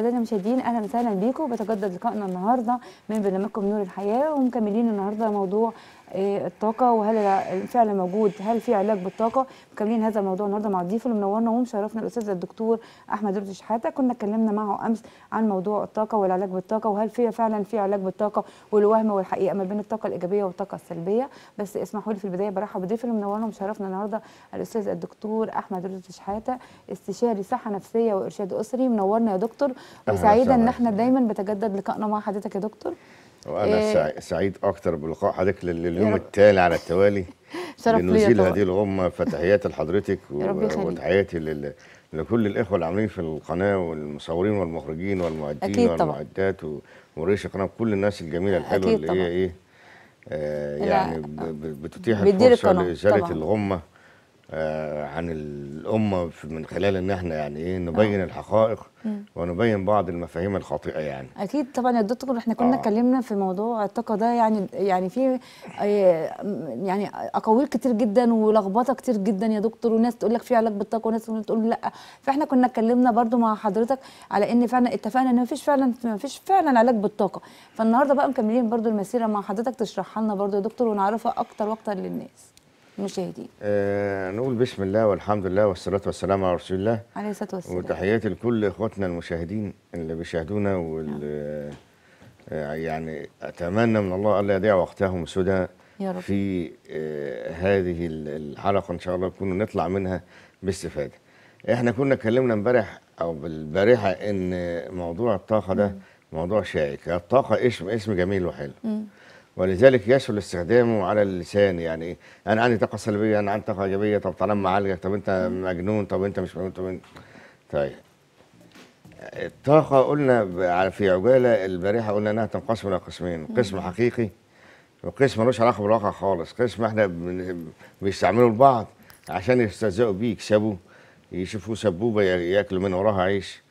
اعزائي المشاهدين اهلا وسهلا بيكم بتجدد لقائنا النهارده من برنامجكم نور الحياه ومكملين النهارده موضوع إيه، الطاقه وهل فعلا موجود هل في علاج بالطاقه مكملين هذا الموضوع النهارده مع الضيف اللي منورنا ومشرفنا الاستاذ الدكتور احمد رشدي شحاته كنا اتكلمنا معه امس عن موضوع الطاقه والعلاج بالطاقه وهل في فعلا في علاج بالطاقه والوهم والحقيقه ما بين الطاقه الايجابيه والطاقه السلبيه بس اسمحوا لي في البدايه برحب بضيف اللي منورنا ومشرفنا النهارده الاستاذ الدكتور احمد رشدي شحاته استشاري صحه نفسيه وارشاد اسري منورنا يا دكتور وسعيده ان احنا دايما بتجدد لقائنا مع حضرتك يا دكتور وانا إيه. سعيد اكتر بلقاء حضرتك لليوم التالي على التوالي شرف نزيل هذه الغمه فتحياتي لحضرتك وتحياتي لل... لكل الاخوه اللي عاملين في القناه والمصورين والمخرجين والمؤدين أكيد والمعدات ومريش القناه كل الناس الجميله الحلوه اللي هي ايه آه يعني آه، بتتيح الفرصه لازاله الغمه آه، عن الامه من خلال ان احنا يعني ايه نبين آه. الحقائق مم. ونبين بعض المفاهيم الخاطئه يعني اكيد طبعا يا دكتور احنا كنا آه. اتكلمنا آه. في موضوع الطاقه ده يعني يعني في آه، يعني اقاويل كتير جدا ولخبطه كتير جدا يا دكتور وناس تقول لك في علاج بالطاقه وناس تقول لا فاحنا كنا اتكلمنا برضو مع حضرتك على ان فعلا اتفقنا ان مفيش فعلا مفيش فعلا علاج بالطاقه فالنهارده بقى مكملين برضو المسيره مع حضرتك تشرحها لنا برضو يا دكتور ونعرفها اكتر واكتر للناس المشاهدين آه نقول بسم الله والحمد لله والصلاة والسلام على رسول الله عليه الصلاة والسلام وتحياتي لكل إخواتنا المشاهدين اللي بيشاهدونا وال نعم. آه يعني أتمنى من الله ألا يضيع وقتهم سدى يا رب. في آه هذه الحلقة إن شاء الله نكون نطلع منها باستفادة إحنا كنا اتكلمنا امبارح أو بالبارحة إن موضوع الطاقة ده نعم. موضوع شائك الطاقة اسم اسم جميل وحلو مم. ولذلك يسهل استخدامه على اللسان يعني انا عندي طاقه سلبيه انا عندي طاقه ايجابيه طب طالما معالجك طب انت مجنون طب انت مش مجنون طب انت طيب الطاقه قلنا في عجاله البارحه قلنا انها تنقسم الى قسمين قسم حقيقي وقسم ملوش علاقه بالواقع خالص قسم احنا بيستعملوا البعض عشان يستهزئوا بيه يكسبوا يشوفوا سبوبه ياكلوا من وراها عيش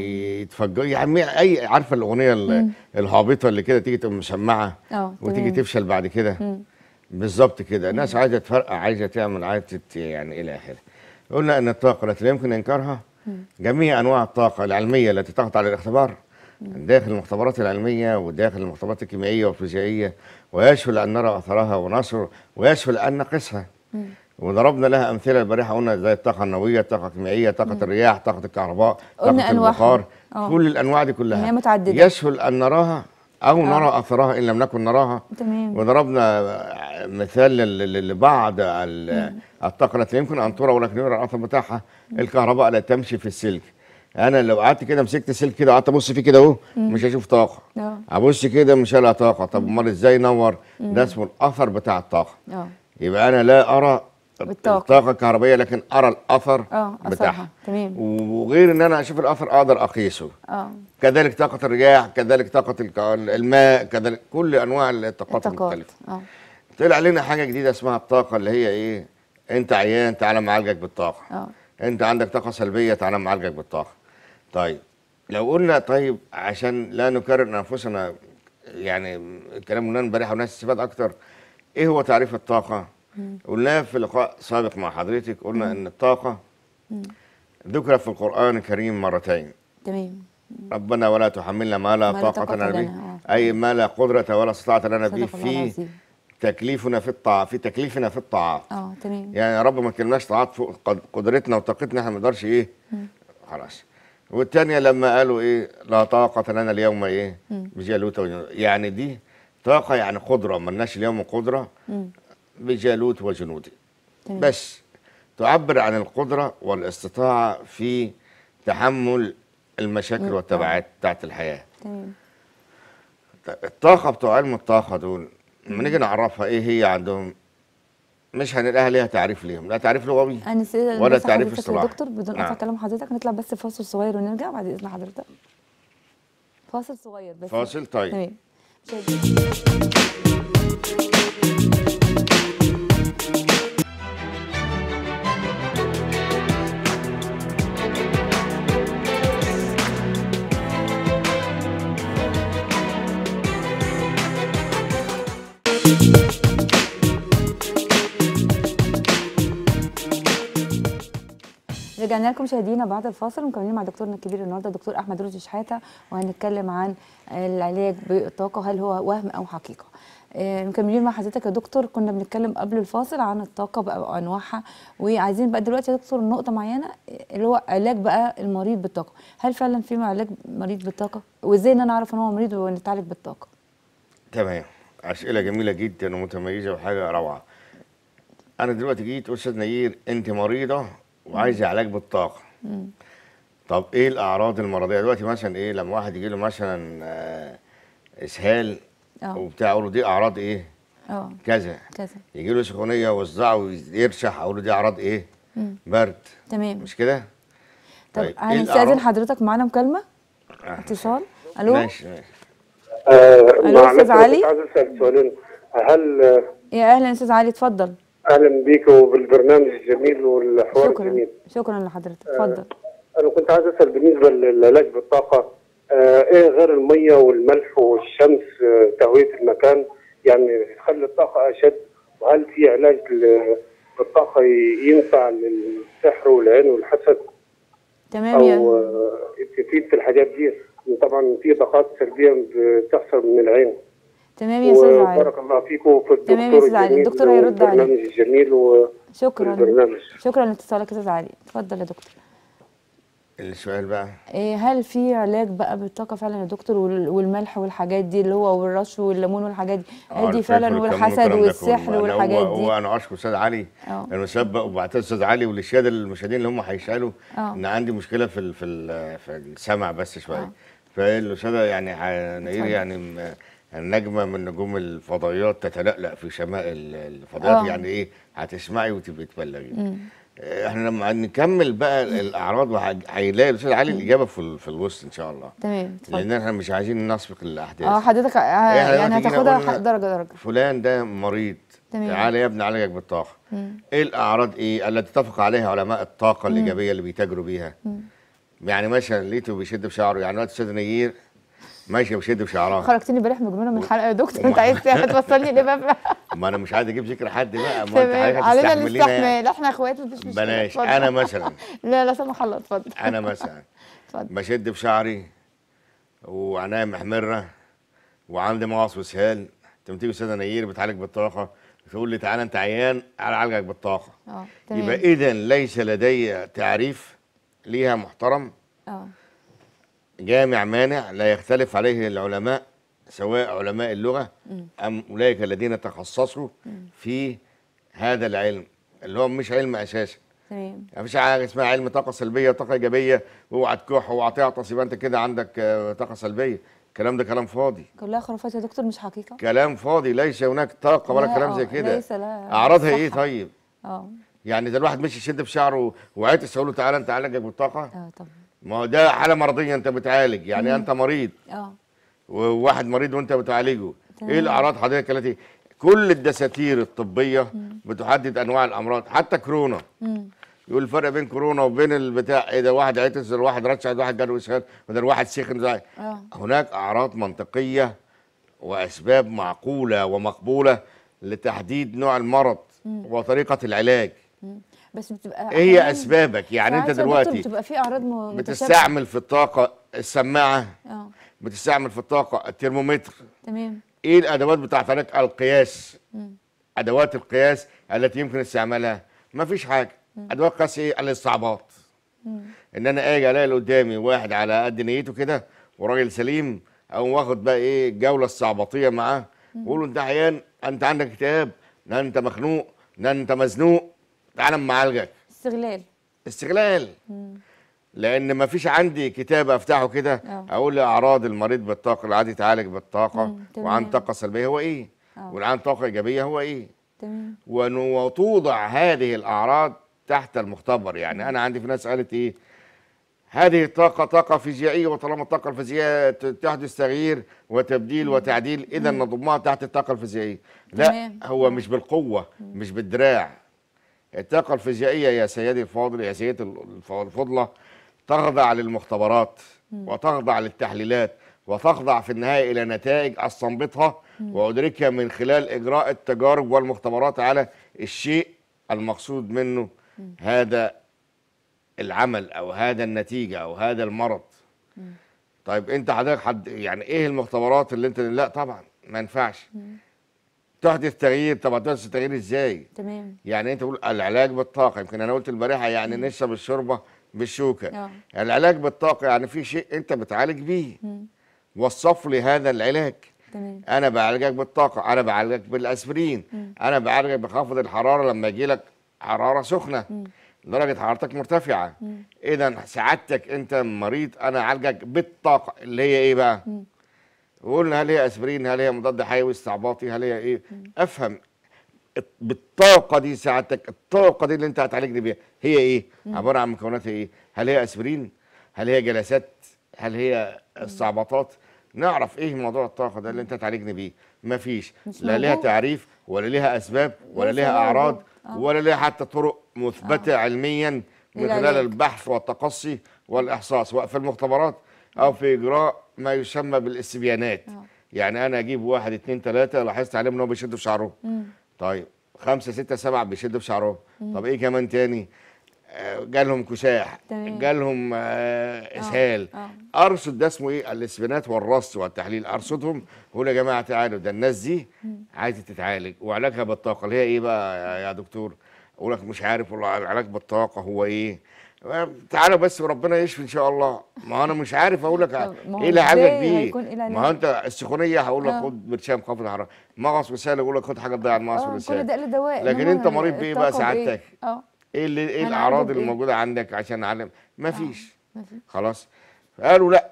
يتفجر يعني اي عارفه الاغنيه الهابطه اللي كده تيجي تبقى مشمعه اه، وتيجي تفشل بعد كده بالظبط كده ناس عايزه تفرقع عايزه تعمل عايزه يعني الى اخره قلنا ان الطاقه التي لا يمكن انكارها جميع انواع الطاقه العلميه التي تخضع للاختبار داخل المختبرات العلميه وداخل المختبرات الكيميائيه والفيزيائيه ويسهل ان نرى اثرها ونصر ويسهل ان نقيسها وضربنا لها امثله البارحه قلنا زي الطاقه النوويه، الطاقه الكيميائيه، طاقه الرياح، طاقه الكهرباء، طاقه البخار، آه. كل الانواع دي كلها هي متعدده يسهل ان نراها او آه. نرى اثرها ان لم نكن نراها تمام وضربنا مثال لبعض الطاقه التي يمكن ان ترى ولكن يرى الاثر بتاعها الكهرباء لا تمشي في السلك انا لو قعدت كده مسكت سلك كده قعدت ابص فيه كده اهو مش هشوف طاقه أوه. ابص كده مش هلاقي طاقه طب امال ازاي نور ده اسمه الاثر بتاع الطاقه أوه. يبقى انا لا ارى بالطاقه الطاقه الكهربائيه لكن ارى الاثر اه بتاعها تمام وغير ان انا اشوف الاثر اقدر اقيسه اه كذلك طاقه الرياح كذلك طاقه الماء كذلك كل انواع الطاقات المختلفه اه طلع لنا حاجه جديده اسمها الطاقه اللي هي ايه انت عيان تعالى معالجك بالطاقه اه انت عندك طاقه سلبيه تعالى معالجك بالطاقه طيب لو قلنا طيب عشان لا نكرر انفسنا يعني الكلام قلناه امبارح والناس تستفاد اكتر ايه هو تعريف الطاقه قلناها في لقاء سابق مع حضرتك قلنا مم. ان الطاقه ذكرت في القران الكريم مرتين تمام ربنا ولا تحملنا ما لا طاقه لنا به آه. اي ما لا قدره ولا استطاعه لنا به في تكليفنا في الطاعه في تكليفنا في الطاعات اه تمام يعني يا رب ما كلناش طاعات فوق قدرتنا وطاقتنا احنا ما نقدرش ايه خلاص والثانيه لما قالوا ايه لا طاقه لنا اليوم ايه بجالوت يعني دي طاقه يعني قدره ما لناش اليوم قدره بجالوت وجنوده تمام. بس تعبر عن القدرة والاستطاعة في تحمل المشاكل والتبعات بتاعت الحياة تمام الطاقة بتوع علم الطاقة دول لما نيجي نعرفها ايه هي عندهم مش هنلاقيها ليها تعريف ليهم لا تعريف لغوي ولا تعريف اصطلاحي دكتور بدون قطع كلام حضرتك نطلع بس فاصل صغير ونرجع بعد اذن حضرتك فاصل صغير بس فاصل طيب تمام رجعنا لكم مشاهدينا بعد الفاصل ومكملين مع دكتورنا الكبير النهارده دكتور احمد رشدي شحاته وهنتكلم عن العلاج بالطاقه هل هو وهم او حقيقه آه، مكملين مع حضرتك يا دكتور كنا بنتكلم قبل الفاصل عن الطاقه بقى وانواعها وعايزين بقى دلوقتي يا دكتور نقطه معينه اللي هو علاج بقى المريض بالطاقه هل فعلا في علاج مريض بالطاقه وازاي ان انا اعرف ان هو مريض ونتعالج بالطاقه تمام اسئله جميله جدا ومتميزه وحاجه روعه انا دلوقتي جيت استاذ نير انت مريضه وعايز علاج بالطاقه طب ايه الاعراض المرضيه دلوقتي مثلا ايه لما واحد يجي له مثلا آه، اسهال أوه. وبتاع اقول له دي اعراض ايه اه كذا كذا يجي له سخونيه وصداع ويرشح اقول له دي اعراض ايه مم. برد تمام مش كده طب طيب. إيه هنستاذن إيه حضرتك معانا مكالمه آه. اتصال الو ماشي ماشي آه، الو استاذ علي عايز اسال سؤالين هل يا اهلا استاذ علي اتفضل اهلا بيك وبالبرنامج الجميل والحوار شكرا. الجميل شكرا لحضرتك آه، اتفضل آه انا كنت عايز اسال بالنسبه للعلاج بالطاقه آه ايه غير الميه والملح والشمس آه تهويه المكان يعني تخلي الطاقه اشد وهل في علاج بالطاقه ينفع للسحر والعين والحسد تمام او آه، يعني. تفيد في الحاجات دي طبعا في طاقات سلبيه بتحصل من العين تمام يا استاذ علي بارك الله فيكم في الدكتور تمام يا استاذ علي الدكتور هيرد عليك البرنامج الجميل و شكرا البرنامج. شكرا لاتصالك يا استاذ علي اتفضل يا دكتور السؤال بقى إيه هل في علاج بقى بالطاقه فعلا يا دكتور والملح والحاجات دي اللي هو والرش والليمون والحاجات دي ادي آه، فعلا والحسد والسحر والحاجات دي هو انا اشكر استاذ علي أوه. انا مسبق وبعتذر استاذ علي وللساده المشاهدين اللي هم هيسالوا آه. ان عندي مشكله في في في السمع بس شويه آه. فالاستاذ يعني نير يعني النجمه يعني من نجوم الفضائيات تتلألأ في شماء الفضائيات أوه. يعني ايه هتسمعي وتبقي تبلغي آه، احنا لما نكمل بقى الاعراض هيلاقي الاستاذ علي الاجابه في في الوسط ان شاء الله تمام لان احنا مش عايزين نسبق الاحداث اه حضرتك آه، يعني هتاخدها درجه درجه فلان ده مريض تمام تعالى يا ابني عالجك بالطاقه مم. ايه الاعراض ايه التي اتفق عليها علماء الطاقه الايجابيه اللي بيتاجروا بيها مم. يعني مثلا لقيته بيشد بشعره يعني وقت استاذ نجير ماشي بشد بشعرها خرجتني امبارح مجنونه من الحلقه يا دكتور انت عايز توصلني ليه ما انا مش عايز اجيب ذكر حد بقى ما انت علينا يعني. الاستحمال احنا اخوات مفيش مشكله بلاش انا مثلا لا لا سمح الله اتفضل انا مثلا اتفضل بشد بشعري وعينيا محمره وعندي مغص وسهال لما تيجي استاذه نير بتعالج بالطاقه تقول لي تعالى انت عيان اعالجك بالطاقه اه تمام يبقى اذا ليس لدي تعريف ليها محترم اه جامع مانع لا يختلف عليه العلماء سواء علماء اللغة أم أولئك الذين تخصصوا في هذا العلم اللي هو مش علم أساسا تمام مفيش حاجه اسمها علم طاقه سلبيه طاقة ايجابيه اوعى تكح اوعى تعطس يبقى انت كده عندك آه، طاقه سلبيه الكلام ده كلام فاضي كلها خرافات يا دكتور مش حقيقه كلام فاضي ليس هناك طاقه ولا كلام زي كده ليس لا اعراضها ايه طيب اه يعني ده الواحد مشي يشد في شعره وعطس يقول له تعالى انت عالجك بالطاقه اه طبعا ما هو ده حاله مرضيه انت بتعالج يعني مم. انت مريض اه وواحد مريض وانت بتعالجه تمام. ايه الاعراض حضرتك التي كل الدساتير الطبيه مم. بتحدد انواع الامراض حتى كورونا مم. يقول الفرق بين كورونا وبين البتاع ايه ده واحد عيتس واحد رشح واحد جاله اسهال وده واحد سخن آه. هناك اعراض منطقيه واسباب معقوله ومقبوله لتحديد نوع المرض مم. وطريقه العلاج مم. بس بتبقى إيه هي اسبابك يعني انت دلوقتي بتبقى في اعراض متشابهه بتستعمل في الطاقه السماعه اه بتستعمل في الطاقه الترمومتر تمام ايه الادوات بتاعت القياس مم. ادوات القياس التي يمكن استعمالها ما فيش حاجه مم. ادوات قياس ايه الاستعباط ان انا اجي الاقي اللي قدامي واحد على قد نيته كده وراجل سليم او واخد بقى ايه الجوله الصعبطيه معاه واقول له انت عيان انت عندك اكتئاب لا انت مخنوق لا انت مزنوق تعالى اما اعالجك استغلال استغلال لان ما فيش عندي كتاب افتحه كده آه. اقول اعراض المريض بالطاقه العادي يتعالج بالطاقه وعن طاقه سلبيه هو ايه آه. والعن طاقه ايجابيه هو ايه تمام وتوضع هذه الاعراض تحت المختبر يعني انا عندي في ناس قالت ايه هذه الطاقة طاقة فيزيائية وطالما الطاقة الفيزيائية تحدث تغيير وتبديل مم. وتعديل إذا نضمها تحت الطاقة الفيزيائية لا مم. هو مش بالقوة مش بالدراع الطاقة الفيزيائية يا سيدي الفاضل يا سيدتي الفضلة تخضع للمختبرات وتخضع للتحليلات وتخضع في النهاية إلى نتائج أستنبطها وأدركها من خلال إجراء التجارب والمختبرات على الشيء المقصود منه هذا العمل أو هذا النتيجة أو هذا المرض طيب أنت حضرتك حد يعني إيه المختبرات اللي أنت لا طبعا ما ينفعش تحدث تغيير طب هتحدث تغيير ازاي تمام يعني انت تقول العلاج بالطاقه يمكن انا قلت البارحه يعني نشرب الشوربه بالشوكه آه. أوه. العلاج بالطاقه يعني في شيء انت بتعالج بيه وصف لي هذا العلاج تمام. انا بعالجك بالطاقه انا بعالجك بالاسبرين مم. انا بعالجك بخفض الحراره لما يجي لك حراره سخنه مم. درجه حرارتك مرتفعه اذا سعادتك انت مريض انا اعالجك بالطاقه اللي هي ايه بقى مم. وقلنا هل هي اسبرين هل هي مضاد حيوي استعباطي هل هي ايه افهم بالطاقه دي ساعتك الطاقه دي اللي انت هتعالجني بيها هي ايه عباره عن مكوناتها ايه هل هي اسبرين هل هي جلسات هل هي استعباطات نعرف ايه موضوع الطاقه ده اللي انت هتعالجني بيه مفيش لا ليها تعريف ولا ليها اسباب ولا ليها اعراض آه. ولا ليها حتى طرق مثبته آه. علميا من خلال البحث والتقصي والاحصاء سواء في المختبرات او في اجراء ما يسمى بالاستبيانات آه. يعني انا اجيب واحد اثنين ثلاثه لاحظت عليهم ان هو بيشد في شعرهم طيب خمسه سته سبعه بيشدوا في شعرهم طب ايه كمان تاني آه، جالهم كساح جالهم آه، اسهال ارصد ده اسمه ايه الاسبينات والرصد والتحليل ارصدهم قول يا جماعه تعالوا ده الناس دي عايزه تتعالج وعلاجها بالطاقه اللي هي ايه بقى يا دكتور اقول لك مش عارف والله العلاج بالطاقه هو ايه تعالى بس وربنا يشفي ان شاء الله ما انا مش عارف اقول لك ايه اللي عاجبك بيه ما انت السخونيه هقول لك آه. خد برشام خفض الحراره مغص وسهل اقول لك خد حاجه تضيع المغص آه، والسهل كل ده دواء لكن انت مريض بايه بقى سعادتك اه ايه اللي ايه الاعراض اللي موجوده عندك عشان اعلم آه، فيش خلاص قالوا لا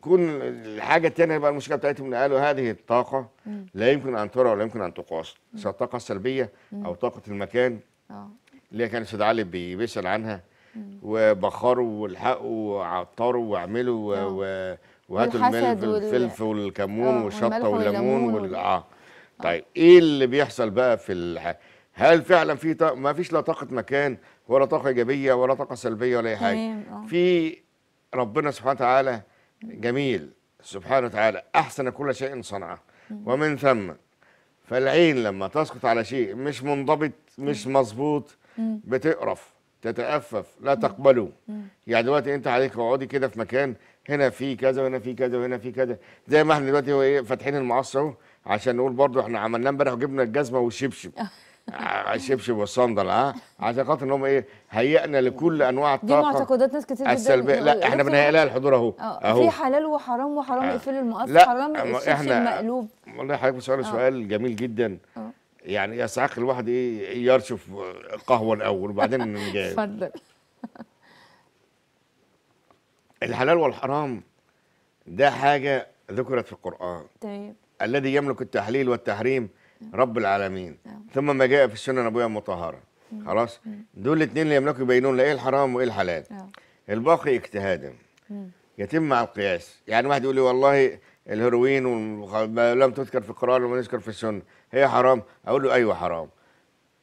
كون الحاجه الثانيه بقى المشكله بتاعتهم قالوا هذه الطاقه لا يمكن ان ترى ولا يمكن ان تقاس سواء الطاقه السلبيه او طاقه المكان اللي كان استاذ علي بيسال عنها وبخروا والحقوا وعطروا واعملوا آه. و... وهاتوا الملف والفلفل والكمون آه، والشطه والليمون وال... آه. اه طيب ايه اللي بيحصل بقى في الح... هل فعلا في ط... ما فيش لا طاقه مكان ولا طاقه ايجابيه ولا طاقه سلبيه ولا اي حاجه في ربنا سبحانه وتعالى جميل سبحانه وتعالى احسن كل شيء صنعه ومن ثم فالعين لما تسقط على شيء مش منضبط مش مظبوط بتقرف تتأفف لا تقبله يعني دلوقتي انت عليك اقعدي كده في مكان هنا في كذا وهنا في كذا وهنا في كذا زي ما احنا دلوقتي هو ايه فاتحين المعصر اهو عشان نقول برضه احنا عملناه امبارح وجبنا الجزمه والشبشب آه. آه، الشبشب والصندل اه عشان خاطر ان هم ايه هيئنا لكل انواع الطاقه دي معتقدات ناس كتير السلبيه لا آه، احنا بنهيئ لها الحضور اهو اهو في حلال وحرام وحرام اقفل المقص حرام الشبشب المقلوب والله حضرتك بتسالي سؤال جميل جدا أوه. يعني يا ساعات الواحد ايه يرشف قهوه الاول وبعدين نجاوب اتفضل الحلال والحرام ده حاجه ذكرت في القران طيب الذي يملك التحليل والتحريم نعم. رب العالمين نعم. ثم ما جاء في السنه النبويه المطهره نعم. خلاص دول الاثنين اللي يملكوا يبينون لا ايه الحرام وايه الحلال الباقي اجتهادا يتم مع القياس يعني واحد يقول لي والله الهيروين لم تذكر في القران ولم تذكر في السنه هي حرام اقول له ايوه حرام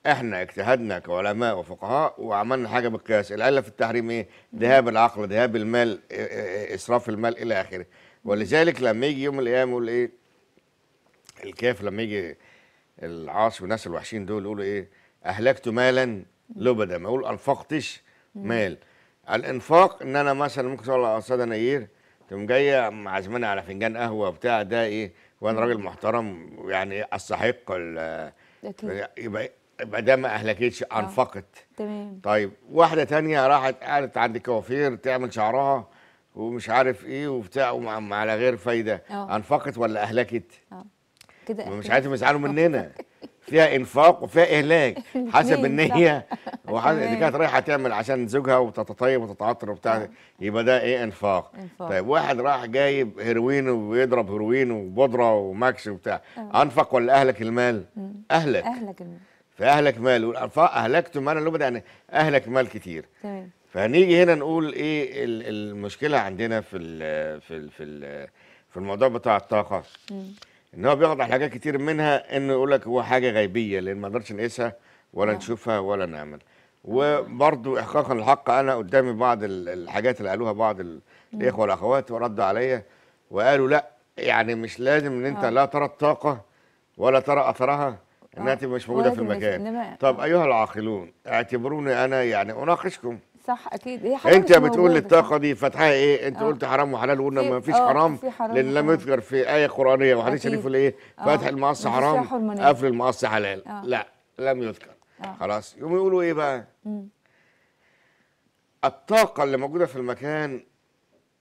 احنا اجتهدنا كعلماء وفقهاء وعملنا حاجه بالقياس العله في التحريم ايه ذهاب العقل ذهاب المال إيه، إيه، إيه، اسراف المال الى اخره ولذلك لما يجي يوم الايام يقول ايه الكاف لما يجي العاصي والناس الوحشين دول يقولوا ايه اهلكت مالا لبدا ما يقول انفقتش مال الانفاق ان انا مثلا ممكن اقول على قصاده نير تقوم جايه معزماني على فنجان قهوه بتاع ده ايه وانا راجل محترم ويعني استحق يبقى يبقى ده ما اهلكتش آه. انفقت تمام طيب واحده تانية راحت قعدت عند كوافير تعمل شعرها ومش عارف ايه وبتاع وعلى غير فايده أوه. انفقت ولا اهلكت؟ اه كده مش عارف يزعلوا مننا فيها انفاق وفيها اهلاك حسب ان هي اللي كانت رايحه تعمل عشان زوجها وتتطيب وتتعطر وبتاع اه. يبقى ده ايه انفاق طيب واحد راح جايب هيروين وبيضرب هيروين وبودره وماكس وبتاع اه. انفق ولا اهلك المال؟ اهلك اهلك المال فاهلك مال والانفاق اهلكتم مال اللي يعني اهلك مال كتير تمام فهنيجي هنا نقول ايه المشكله عندنا في الـ في الـ في, في الموضوع بتاع الطاقه مم. ان هو بيوضح حاجات كتير منها انه يقول لك هو حاجه غيبيه لان ما نقدرش نقيسها ولا نعم. نشوفها ولا نعمل نعم. وبرضو احقاقا للحق انا قدامي بعض الحاجات اللي قالوها بعض نعم. الاخوه والاخوات وردوا عليا وقالوا لا يعني مش لازم ان انت آه. لا ترى الطاقه ولا ترى اثرها انها آه. تبقى مش موجوده في المكان طب آه. ايها العاقلون اعتبروني انا يعني اناقشكم صح اكيد هي حرام انت بتقول الطاقه دي فتحها ايه انت آه. قلت حرام وحلال وقلنا ما فيش آه، حرام لان لم يذكر في ايه قرانيه وحديث شريف الايه ايه آه. فتح المقص حرام قفل المقص حلال آه. لا لم يذكر خلاص يوم يقولوا ايه بقى الطاقه اللي موجوده في المكان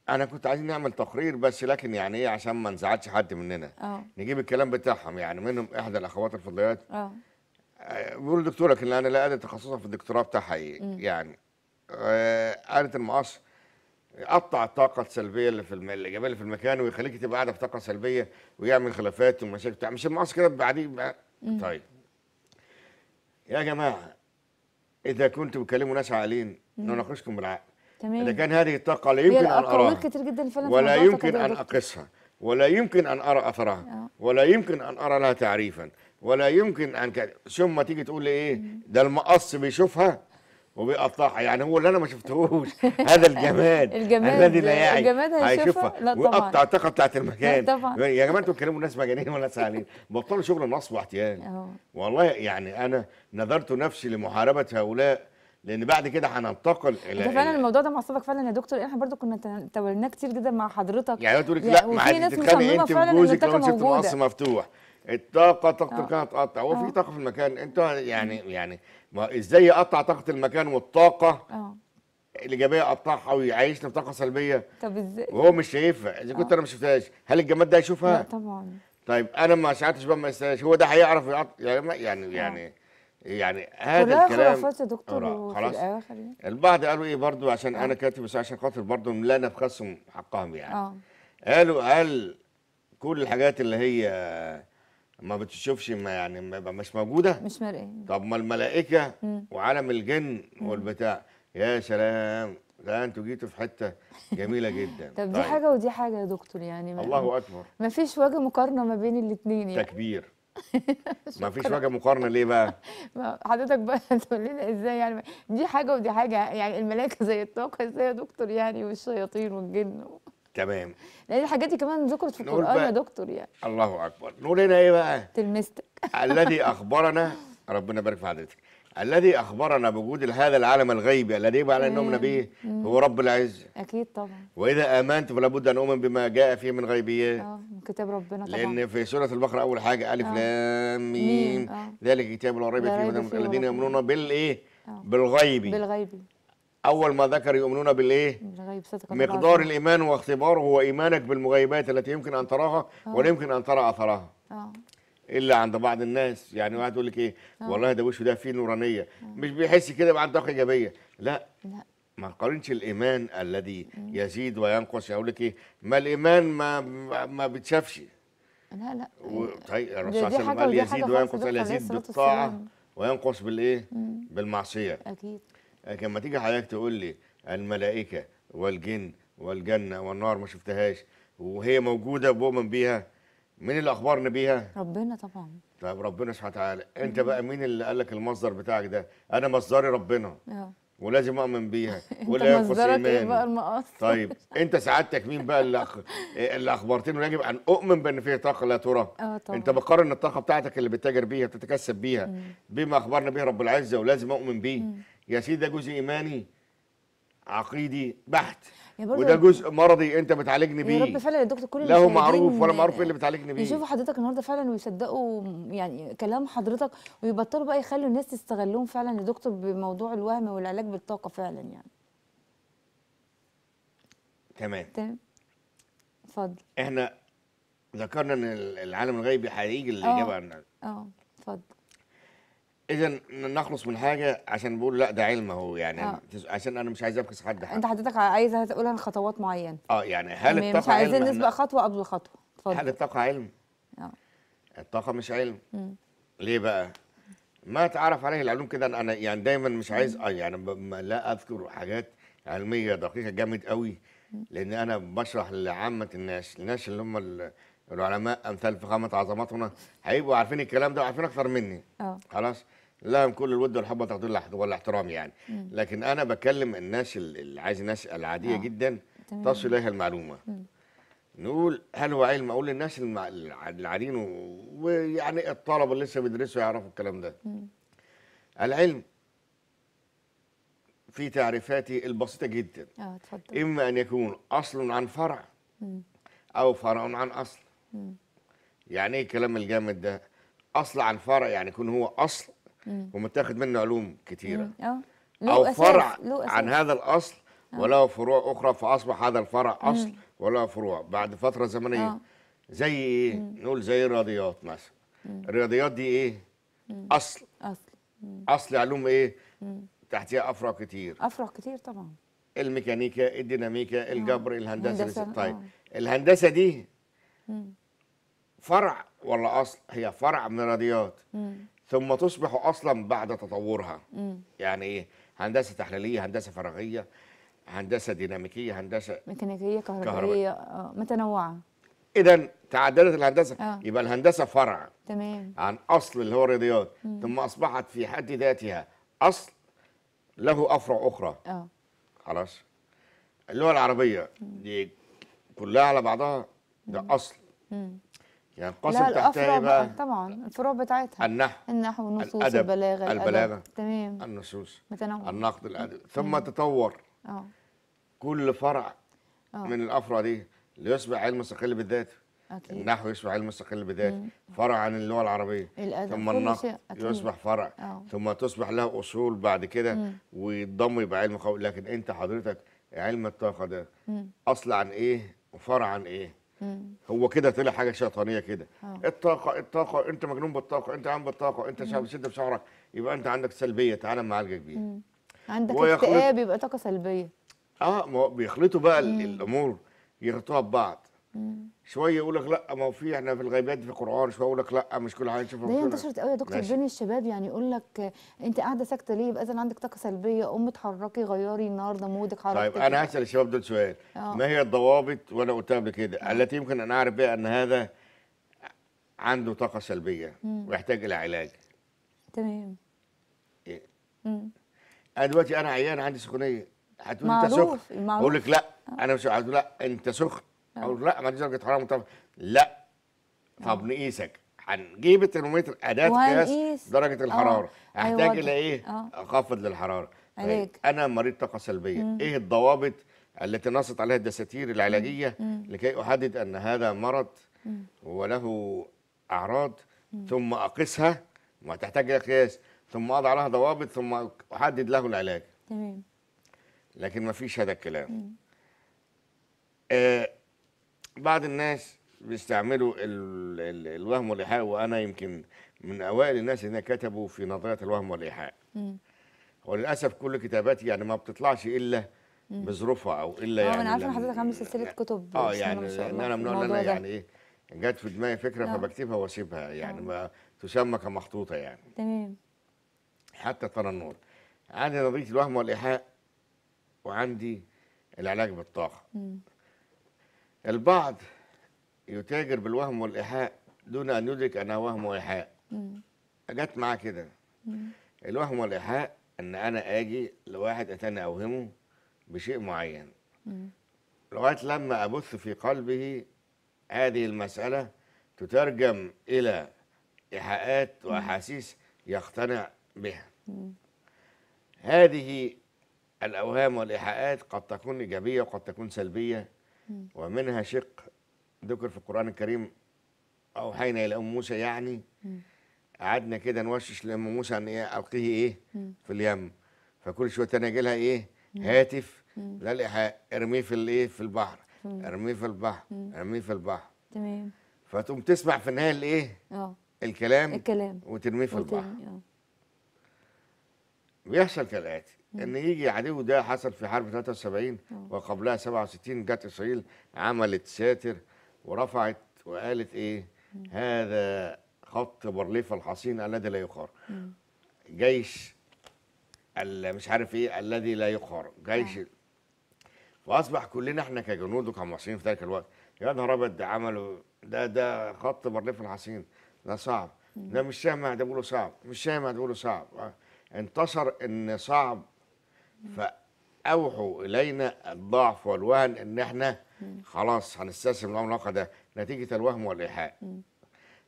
انا كنت عايزين نعمل تقرير بس لكن يعني ايه عشان ما نزعلش حد مننا آه. نجيب الكلام بتاعهم يعني منهم احدى الاخوات الفضليات اه بيقولوا دكتوره لكن انا لا ادري تخصصها في الدكتوراه بتاعها ايه يعني آلة المقص يقطع الطاقة السلبية اللي في الم... الإيجابية اللي في المكان ويخليك تبقى قاعدة في طاقة سلبية ويعمل خلافات ومشاكل بتاع مش المقص كده بعدين بقى طيب يا جماعة إذا كنتوا بتكلموا ناس عاقلين نناقشكم بالعقل تمام إذا كان هذه الطاقة لا يمكن أن أراها كتير جدا فعلا ولا يمكن أن أقيسها ولا يمكن أن أرى أثرها أوه. ولا يمكن أن أرى لها تعريفا ولا يمكن أن ثم تيجي تقول لي إيه ده المقص بيشوفها وبيقطعها يعني هو اللي انا ما شفتهوش هذا الجماد الجماد الذي لا يعي الجماد هيشوفها ويقطع الطاقه بتاعت المكان طبعا يا جماعه انتوا بتتكلموا ناس مجانين ولا سهلين بطلوا شغل نصب واحتيال والله يعني انا نذرت نفسي لمحاربه هؤلاء لان بعد كده هننتقل الى ده فعلا الموضوع ده معصبك فعلا يا دكتور احنا برضو كنا تولناه كتير جدا مع حضرتك يعني تقول لك لا ما عادش تتخانقي انت وجوزك لو شفت النص مفتوح الطاقه طاقه كانت أه. هتقطع وفي أه. طاقه في المكان انت يعني يعني ما ازاي يقطع طاقه المكان والطاقه اه الايجابيه يقطعها ويعيشنا في طاقه سلبيه طب ازاي وهو مش شايفها اذا كنت اه. انا ما شفتهاش هل الجماد ده هيشوفها؟ لا طبعا طيب انا ما اشعتش بقى ما يستاهلش هو ده هيعرف يقطع يعني يعني،, اه. يعني يعني اه، يعني, يعني هذا الكلام خرافات يا دكتور خلاص البعض قالوا ايه برضو عشان أوه. انا كاتب بس عشان خاطر برضو لا نفخسهم حقهم يعني اه قالوا قال كل الحاجات اللي هي ما بتشوفش ما يعني ما مش موجوده مش مرئيه طب ما الملائكه مم. وعالم الجن مم. والبتاع يا سلام ده انتوا جيتوا في حته جميله جدا طب دي طيب. حاجه ودي حاجه يا دكتور يعني ما الله اكبر ما فيش وجه مقارنه ما بين الاثنين يعني تكبير ما فيش وجه مقارنه ليه بقى؟ حضرتك بقى تقول لنا ازاي يعني دي حاجه ودي حاجه يعني الملائكه زي الطاقه ازاي يا دكتور يعني والشياطين والجن تمام لان الحاجات دي كمان ذكرت في القران يا دكتور يعني الله اكبر نقول هنا ايه بقى تلمستك الذي اخبرنا ربنا يبارك في حضرتك الذي اخبرنا بوجود هذا العالم الغيبي يعني الذي يبقى على ان نؤمن به هو رب العزه اكيد طبعا واذا امنت فلا بد ان اؤمن بما جاء فيه من غيبيات اه من كتاب ربنا طبعا لان في سوره البقره اول حاجه الف آه. لام ميم آه. ذلك كتاب لا ريب فيه الذين يؤمنون بالايه بالغيبي آه. بالغيبي أول ما ذكر يؤمنون بالإيه؟ مقدار الإيمان واختباره هو إيمانك بالمغيبات التي يمكن أن تراها آه. ولا يمكن أن ترى أثرها آه. إلا عند بعض الناس يعني واحد يقول لك إيه آه. والله ده وشه ده فيه نورانية آه. مش بيحس كده يبقى عنده طاقة إيجابية لا, لا. ما قارنش الايمان الذي يزيد وينقص يقول لك ايه ما الايمان ما ما بتشافش لا لا آه. طيب الرسول صلى الله عليه وسلم قال يزيد وينقص يزيد بالطاعه وينقص بالايه بالمعصيه اكيد لكن لما تيجي حضرتك تقول لي الملائكه والجن والجنه والنار ما شفتهاش وهي موجوده وبؤمن بيها مين اللي اخبرني بيها؟ ربنا طبعا طيب ربنا سبحانه وتعالى انت بقى مين اللي قال لك المصدر بتاعك ده؟ انا مصدري ربنا اه ولازم اؤمن بيها ولا ينقص إيه ايماني بقى المقص طيب انت سعادتك مين بقى اللي أخ... اللي اخبرتني ويجب ان اؤمن بان فيه طاقه لا ترى اه طبعا انت بقارن الطاقه بتاعتك اللي بتتاجر بيها بتتكسب بيها مم. بما اخبرنا به رب العزه ولازم اؤمن بيه مم. يا سيدي ده جزء ايماني عقيدي بحت وده جزء مرضي انت بتعالجني بيه يا رب فعلا يا دكتور كل لا هو معروف ولا معروف إيه اللي بتعالجني بيه يشوفوا حضرتك النهارده فعلا ويصدقوا يعني كلام حضرتك ويبطلوا بقى يخلوا الناس تستغلهم فعلا يا دكتور بموضوع الوهم والعلاج بالطاقه فعلا يعني تمام تمام اتفضل احنا ذكرنا ان العالم الغيبي هيجي آه. الاجابه اه اه اتفضل اذا نخلص من حاجه عشان بقول لا ده علم اهو يعني آه. عشان انا مش عايز افكس حد حاجة. انت حضرتك عايزه تقولها خطوات معينه اه يعني هل الطاقه مش عايزين نسبق خطوه قبل خطوه اتفضل هل الطاقه علم؟ اه الطاقه مش علم م. ليه بقى؟ ما تعرف عليه العلوم كده انا يعني دايما مش عايز اه يعني لا اذكر حاجات علميه دقيقه جامد قوي لان انا بشرح لعامه الناس الناس اللي هم العلماء امثال فخامه عظمتنا هيبقوا عارفين الكلام ده وعارفين اكتر مني اه خلاص لهم كل الود والحب والتقدير والاحترام يعني مم. لكن انا بكلم الناس اللي عايز الناس العاديه آه. جدا تصل اليها المعلومه مم. نقول هل هو علم اقول للناس العاديين ويعني الطلبه اللي لسه بيدرسوا يعرفوا الكلام ده مم. العلم في تعريفاتي البسيطه جدا اه اتفضل اما ان يكون اصل عن فرع مم. او فرع عن اصل مم. يعني ايه الكلام الجامد ده اصل عن فرع يعني يكون هو اصل ومتاخد منه علوم كثيره أه. او فرع عن هذا الاصل أه. وله فروع اخرى فاصبح هذا الفرع اصل وله فروع بعد فتره زمنيه أه. زي ايه نقول زي الرياضيات مثلا الرياضيات دي ايه اصل اصل اصل علوم ايه تحتها افرع كتير افرع كتير طبعا الميكانيكا الديناميكا الجبر الهندسه الهندسه طيب الهندسه دي فرع ولا اصل هي فرع من الرياضيات ثم تصبح اصلا بعد تطورها مم. يعني ايه هندسه تحليليه هندسه فراغيه هندسه ديناميكيه هندسه ميكانيكيه كهربائيه آه، متنوعه اذا تعددت الهندسه آه. يبقى الهندسه فرع تمام عن اصل اللي هو الرياضيات ثم اصبحت في حد ذاتها اصل له افرع اخرى اه خلاص اللغه العربيه مم. دي كلها على بعضها ده مم. اصل مم. يعني قصر تحتها بقى؟ طبعا الفروع بتاعتها النحو النحو والنصوص الأدب البلاغه البلاغه تمام النصوص متنوع النقد الادبي ثم تطور اه كل فرع أوه. من الافرع دي ليصبح علم مستقل بالذات أكيد. النحو يصبح علم مستقل بذاته فرع عن اللغه العربيه الأدب. ثم النقد يصبح فرع أوه. ثم تصبح له اصول بعد كده ويتضم يبقى علم قوي لكن انت حضرتك علم الطاقه ده اصل عن ايه وفرع عن ايه هو كده طلع حاجه شيطانيه كده اه. الطاقه الطاقه انت مجنون بالطاقه انت عم بالطاقه انت شعب في بشعرك يبقى انت عندك سلبيه تعالى نعالجك بيها عندك اكتئاب يبقى طاقه سلبيه اه ما بيخلطوا بقى الامور يربطوها ببعض شويه يقول لك لا ما هو في احنا في الغيبات في القران شويه يقول لك لا مش كل حاجه تشوفها ده انتشرت قوي يا دكتور بين الشباب يعني يقول لك انت قاعده ساكته ليه يبقى اذا عندك طاقه سلبيه قومي اتحركي غيري النهارده مودك حركي طيب انا هسال الشباب دول سؤال آه. ما هي الضوابط وانا قلتها قبل كده آه. التي يمكن ان اعرف بها ان هذا عنده طاقه سلبيه ويحتاج الى علاج تمام إيه؟ انا دلوقتي انا عيان عندي سخونيه هتقول انت سخن اقول لك لا آه. انا مش لا انت سخن آه. اقول لا ما عنديش درجه حراره منتظمه لا طب آه. نقيسك هنجيب الترمومتر اداه قياس درجه آه. الحراره احتاج أيوة، الى ايه اخفض للحراره طيب، عليك. طيب انا مريض طاقه سلبيه مم. ايه الضوابط التي نصت عليها الدساتير العلاجيه مم. لكي احدد ان هذا مرض مم. وله اعراض مم. ثم اقيسها ما تحتاج الى قياس ثم اضع لها ضوابط ثم احدد له العلاج تمام لكن ما فيش هذا الكلام آه بعض الناس بيستعملوا ال... ال... الوهم والايحاء وانا يمكن من اوائل الناس اللي كتبوا في نظريه الوهم والايحاء وللاسف كل كتاباتي يعني ما بتطلعش الا بظروفها او الا آه، يعني انا عارفه ان حضرتك عامل سلسله كتب اه يعني ان انا من انا يعني ايه جت في دماغي فكره أوه. فبكتبها واسيبها يعني أوه. ما تسمى كمخطوطه يعني تمام حتى ترى النور عندي نظريه الوهم والايحاء وعندي العلاج بالطاقه مم. البعض يتاجر بالوهم والإيحاء دون أن يدرك أنها وهم وإيحاء جت معاه كده الوهم والإيحاء أن أنا آجي لواحد أتاني أوهمه بشيء معين لغاية لما أبث في قلبه هذه المسألة تترجم إلى إيحاءات وأحاسيس يقتنع بها هذه الأوهام والإيحاءات قد تكون إيجابية وقد تكون سلبية ومنها شق ذكر في القرآن الكريم أوحينا إلى أم موسى يعني قعدنا كده نوشش لأم موسى أن إيه ألقيه إيه في اليم فكل شوية تانية أجي لها إيه هاتف لا الإيحاء ارميه في الإيه في البحر ارميه في البحر ارميه في البحر تمام فتقوم تسمع في النهاية الإيه؟ اه الكلام الكلام وترميه في البحر آه. بيحصل كالآتي ان يجي عدو ده حصل في حرب 73 آه. وقبلها 67 جت اسرائيل عملت ساتر ورفعت وقالت ايه هذا خط برليف الحصين الذي لا يقهر جيش مش عارف ايه الذي لا يقهر جيش آه. فاصبح كلنا احنا كجنود وكمصريين في ذلك الوقت يا نهار ابيض ده عملوا ده ده خط برليف الحصين ده صعب ده مش سامع ده بيقولوا صعب مش سامع ده بيقولوا صعب آه. انتصر ان صعب فأوحوا إلينا الضعف والوهن إن إحنا خلاص هنستسلم الواقع ده نتيجة الوهم والإيحاء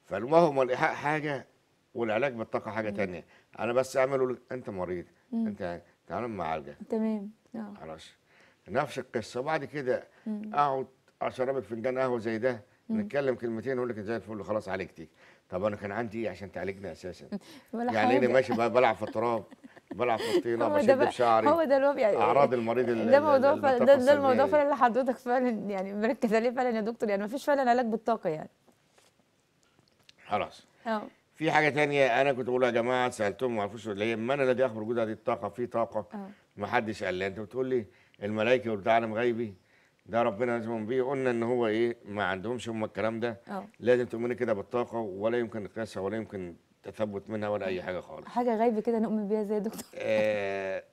فالوهم والإيحاء حاجة والعلاج بالطاقة حاجة ثانيه أنا بس أعمله أنت مريض أنت تعال معالجة تمام آه. خلاص نفس القصة وبعد كده أقعد أشرب فنجان قهوة زي ده نتكلم كلمتين اقول لك زي الفل خلاص عالجتك طب انا كان عندي ايه عشان تعالجني اساسا يعني انا ماشي بلعب في التراب بلعب في الطينه بشد بشعري هو ده اللي هو يعني اعراض المريض ده موضوع ده, ده الموضوع فعلا اللي حضرتك فعلا يعني مركز عليه فعلا يا دكتور يعني ما فيش فعلا علاج بالطاقه يعني خلاص اه في حاجه تانية انا كنت بقول يا جماعه سالتهم ما عرفوش اللي هي من الذي اخبر جود هذه الطاقه في طاقه آه. ما حدش قال لي انت بتقول لي الملائكه وبتاع عالم غيبي ده ربنا لازم بيه قلنا ان هو ايه ما عندهمش هم الكلام ده أوه. لازم تؤمني كده بالطاقه ولا يمكن نقاسها ولا يمكن تثبت منها ولا اي حاجه خالص حاجه غايبه كده نؤمن بيها زي دكتور آه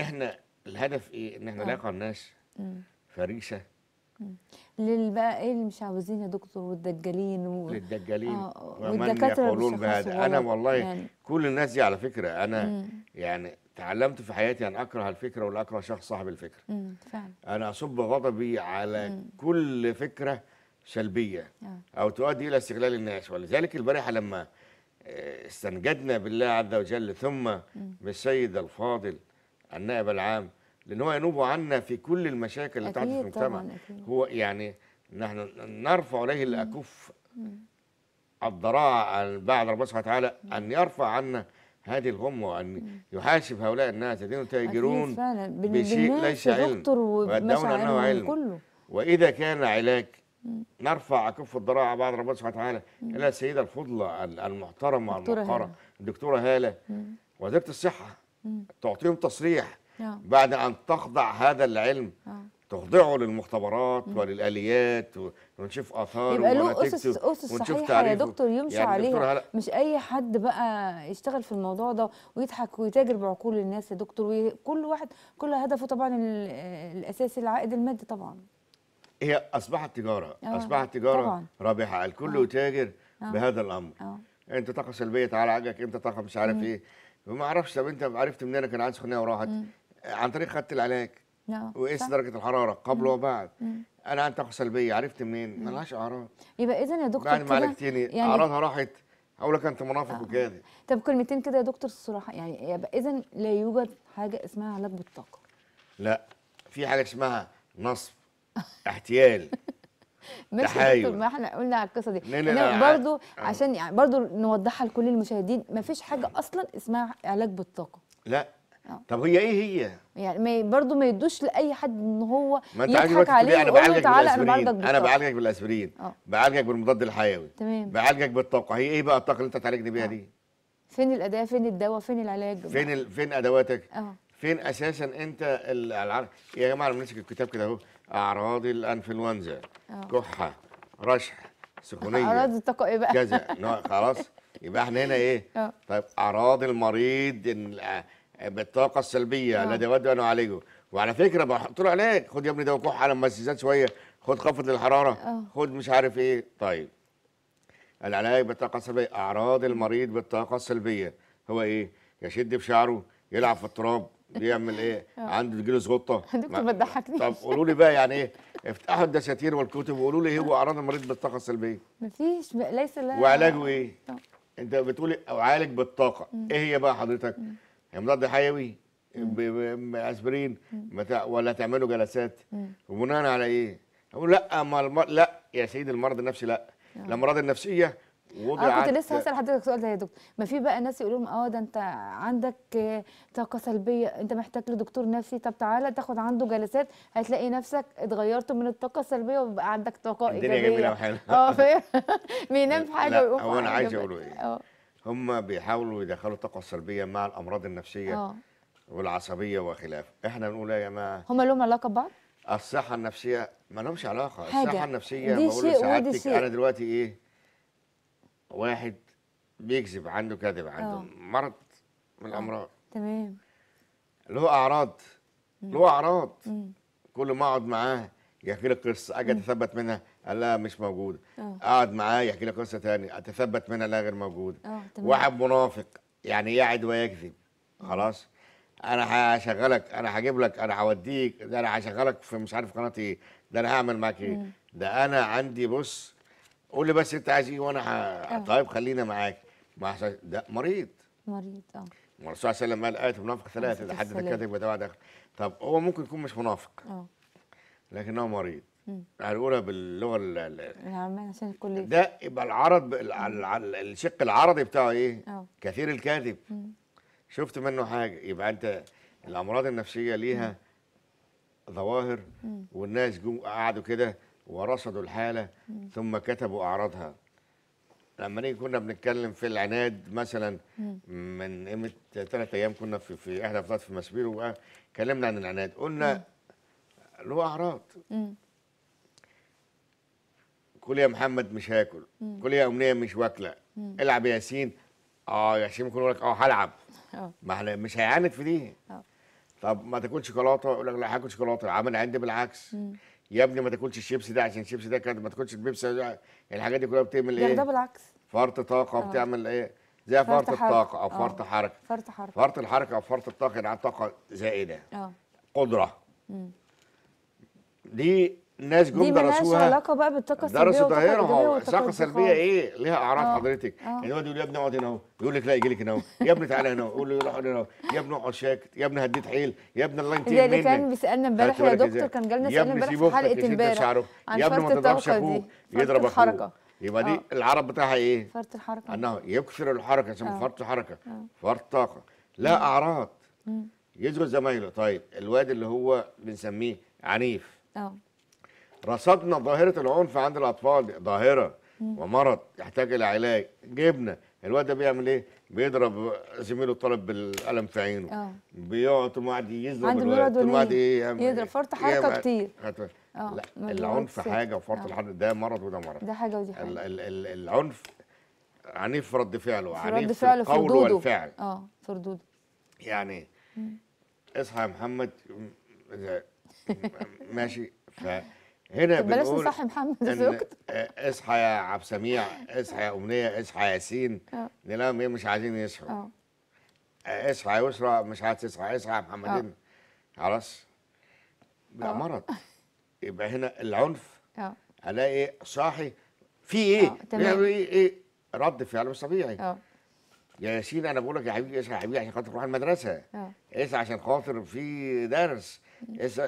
احنا الهدف ايه ان احنا آه. لا قناش فريسه للبقى ايه اللي مش عاوزين يا دكتور والدجالين و... للدجالين آه ومن يقولون بهذا انا والله يعني. كل الناس دي على فكره انا مم. يعني تعلمت في حياتي ان اكره الفكره ولا اكره شخص صاحب الفكره مم. فعلا انا اصب غضبي على مم. كل فكره سلبيه آه. او تؤدي الى استغلال الناس ولذلك البارحه لما آه، استنجدنا بالله عز وجل ثم بالسيد الفاضل النائب العام لان هو ينوب عنا في كل المشاكل اللي تحدث في المجتمع هو يعني نحن نرفع اليه الاكف الضراعه بعد ربنا سبحانه وتعالى ان يرفع عنا هذه الغمه وان يحاسب هؤلاء الناس الذين تاجرون بشيء ليس علم ويدعون انه علم كله. واذا كان علاج نرفع كف الضراعه بعد ربنا سبحانه وتعالى الى السيده الفضله المحترمه الموقره الدكتوره هاله وزيره الصحه تعطيهم تصريح آه. بعد ان تخضع هذا العلم آه. تخضعه للمختبرات وللاليات ونشوف اثاره يبقى له اسس اسس صحيحه يا دكتور يمشي يعني عليها هل... مش اي حد بقى يشتغل في الموضوع ده ويضحك ويتاجر بعقول الناس يا دكتور وكل واحد كل هدفه طبعا الاساسي العائد المادي طبعا هي اصبحت تجاره أوه. اصبحت تجاره طبعا. رابحه الكل أوه. يتاجر أوه. بهذا الامر أوه. انت طاقه سلبيه تعالى عجك انت طاقه مش عارف مم. ايه ما اعرفش طب انت عرفت منين انا كان عندي سخونيه وراحت مم. عن طريق خدت العلاج آه، وقيس درجه الحراره قبل وبعد انا عندي طاقه سلبيه عرفت منين ما لهاش اعراض يبقى اذا يا دكتور بعد ما عالجتني يعني اعراضها راحت اقول لك انت منافق آه. وكاذب طب كلمتين كده يا دكتور الصراحه يعني يبقى اذا لا يوجد حاجه اسمها علاج بالطاقه لا في حاجه اسمها نصب احتيال ماشي تحايل دكتور ما احنا قلنا على القصه دي لا لا لا برضو عشان آه. يعني برضو نوضحها لكل المشاهدين ما فيش حاجه اصلا اسمها علاج بالطاقه لا أوه. طب هي ايه هي؟ يعني برضه ما يدوش لاي حد ان هو ما انت يضحك عليه انا بعالجك بالاسبرين انا آه. بعالجك بالاسبرين بعالجك بالمضاد الحيوي تمام بعالجك بالطاقه هي ايه بقى الطاقه اللي انت تعالجني بيها آه. دي؟ فين الاداه فين الدواء فين العلاج فين ال... فين ادواتك؟ اه فين اساسا انت العلاج يا جماعه لما نمسك الكتاب كده اهو اعراض الانفلونزا آه. كحه رشح سخونيه اعراض الطاقه ايه بقى كذا خلاص يبقى احنا هنا ايه أوه. طيب اعراض المريض آه، بالطاقه السلبيه الذي اود ان اعالجه وعلى فكره بحط له علاج خد يا ابني دواء كحه لما تزيد شويه خد خفض للحراره آه. خد مش عارف ايه طيب العلاج بالطاقه السلبيه اعراض المريض بالطاقه السلبيه هو ايه يشد في شعره يلعب في التراب بيعمل ايه؟ آه. عنده بيجي له زغطه دكتور ما تضحكنيش طب قولوا لي بقى يعني ايه؟ افتحوا الدساتير والكتب وقولوا لي ايه هو اعراض المريض بالطاقه السلبيه؟ مفيش ليس لا وعلاجه ايه؟ طب. آه. انت بتقولي اعالج بالطاقه مم. ايه هي بقى حضرتك؟ هي مضاد حيوي اسبرين ولا تعملوا جلسات وبناء على ايه؟ لا ما المر... لا يا سيدي المرض النفسي لا آه. الامراض النفسيه انا كنت لسه هسال حضرتك سؤال ده يا دكتور ما في بقى ناس يقولوا لهم اه ده انت عندك آه، طاقه سلبيه انت محتاج لدكتور نفسي طب تعالى تاخد عنده جلسات هتلاقي نفسك اتغيرت من الطاقه السلبيه وبقى عندك طاقه ايجابيه الدنيا جميله وحلوه اه فاهم بينام في حاجه ويقوم هو انا عايز اقوله ايه آه. هم بيحاولوا يدخلوا الطاقه السلبيه مع الامراض النفسيه أوه. والعصبيه وخلافه احنا بنقول إيه يا جماعه هم لهم علاقه ببعض الصحه النفسيه ما لهمش علاقه الصحه النفسيه ودي شيء انا دلوقتي ايه واحد بيكذب عنده كذب عنده أوه. مرض من آه. الامراض تمام له اعراض له اعراض كل ما اقعد معاه يحكي لي قصه اجي اتثبت منها قال لا مش موجوده آه. اقعد معاه يحكي لي قصه ثانيه اتثبت منها لا غير موجوده آه، واحد منافق يعني يعد ويكذب خلاص انا هشغلك انا هجيب لك انا هوديك ده انا هشغلك في مش عارف قناه ايه ده انا هعمل معاك ايه ده انا عندي بص قول لي بس انت عايز ايه وانا طيب خلينا معاك ما ده مريض مريض اه الرسول صلى الله عليه وسلم قال ايه منافق ثلاثه آية اذا حدث كذب ودعا داخل طب هو ممكن يكون مش منافق اه لكنه مريض يعني هنقولها باللغه ال عشان الكل ده يبقى العرض الشق العرضي بتاعه ايه؟ اه كثير الكاتب شفت منه حاجه يبقى انت الامراض النفسيه ليها ظواهر والناس قعدوا كده ورصدوا الحالة ثم كتبوا أعراضها لما نيجي كنا بنتكلم في العناد مثلا من قيمة ثلاث أيام كنا في, في إحدى فترات في مسبير وكلمنا عن العناد قلنا له أعراض كل يا محمد مش هاكل كل يا أمنية مش واكلة العب يا ياسين اه ياسين ممكن يقول لك اه هلعب آه. ما احنا مش هيعاند في دي آه. طب ما تاكلش شوكولاته يقول لك لا هاكل شوكولاته عامل عندي بالعكس يا ابني ما تاكلش الشيبسي ده عشان الشيبسي ده كانت ما تاكلش البيبسي الحاجات دي كلها بتعمل ايه؟ ده بالعكس فرط طاقه أوه. بتعمل ايه؟ زي فرط, الطاقه او آه. فرط حركه فرط حركه فرط الحركه او فرط الطاقه يعني طاقه زائده اه قدره مم. دي ناس جم درسوها دي علاقه بقى بالطاقه السلبيه درسوا الطاهره اهو الطاقه السلبيه ايه ليها اعراض آه. حضرتك آه. يعني هو يقول يا ابني اقعد هنا اهو يقول لك لا يجي لك هنا اهو يا ابني تعالى هنا اهو يقول له اقعد هنا اهو يا ابني اقعد شاكت يا ابني هديت حيل يا ابني الله ينتهي منك كان بيسالنا امبارح يا دكتور كان جالنا سالنا امبارح في حلقه امبارح يا ابني ما تضربش اخوك يضرب اخوك يبقى دي آه. العرب بتاعها ايه؟ فرط الحركه انه يكسر الحركه اسمه آه. فرط حركه آه. فرط طاقه لا اعراض يزغل زمايله طيب الواد اللي هو بنسميه عنيف اه رصدنا ظاهره العنف عند الاطفال ظاهره ومرض يحتاج الى علاج جبنا الواد ده بيعمل ايه؟ بيضرب زميله الطالب بالقلم في عينه اه بيقعد طول ما قاعد يضرب عنده الولد طول ما قاعد إيه؟ يضرب إيه؟ فرط حركه إيه كتير اه لا العنف حاجه وفرط آه. الحركه ده مرض وده مرض ده حاجه ودي حاجه ال ال ال العنف عنيف في رد فعله عنيف رد فعله في قوله والفعل اه في ردوده يعني اصحى يا محمد ماشي ف هنا بلاش نصحي محمد زوجته اصحى يا عبد السميع اصحى يا امنيه اصحى يا ياسين آه. نلاقيهم ايه مش عايزين يصحوا آه. آه، اصحى يا يسرى مش عايز تصحى اصحى يا محمدين خلاص لا مرض يبقى هنا العنف اه الاقي صاحي في ايه؟ تمام ايه ايه رد فعل مش طبيعي اه يا ياسين انا بقول لك يا حبيبي اصحى يا حبيبي عشان خاطر تروح المدرسه اه اصحى عشان خاطر في درس بس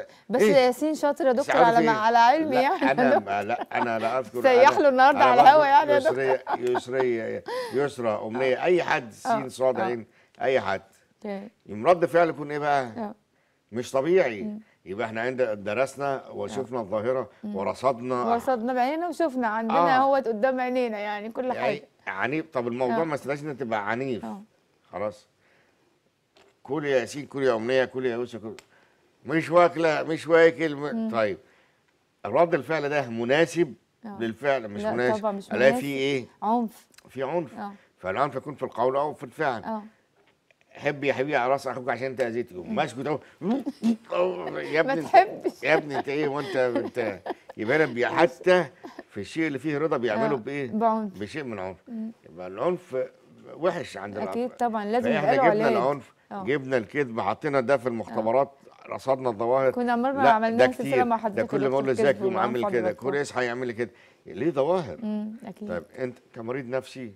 إيه؟ ياسين شاطر يا دكتور على إيه؟ على علمي لا يعني انا ما لا انا لا اذكر سيح له النهارده على الهوا يعني يا دكتور يسري يسرى امنيه آه. اي حد آه. سين صاد آه. عين اي حد رد فعل يكون ايه بقى؟ مش طبيعي م. يبقى احنا عند درسنا وشفنا آه. الظاهره ورصدنا ورصدنا بعينينا وشفنا عندنا آه. قدام عينينا يعني كل يعني حاجه عنيف طب الموضوع ما استناش تبقى عنيف آه. خلاص كل يا ياسين كل يا امنيه كل يا يوسف كل مش واكله مش واكل م... طيب رد الفعل ده مناسب أوه. للفعل مش لا مناسب طبعا مش مناسب في ايه عنف في عنف آه. فالعنف يكون في القول او في الفعل أوه. حبي يا حبيبي على راس اخوك عشان انت اذيته ومسكت يا ابني ما تحبش يا ابني انت ايه وانت انت يبقى انا حتى في الشيء اللي فيه رضا بيعمله آه. بايه؟ بعنف بشيء من عنف يبقى العنف وحش عند اكيد طبعا لازم يبقى له جبنا العنف آه. جبنا الكذب حطينا ده في المختبرات رصدنا الظواهر كنا مره عملنا سلسله مع حضرتك ده كل ما اقول له ازيك يقوم عامل كده كل يصحى يعمل لي كده ليه ظواهر؟ اكيد طيب انت كمريض نفسي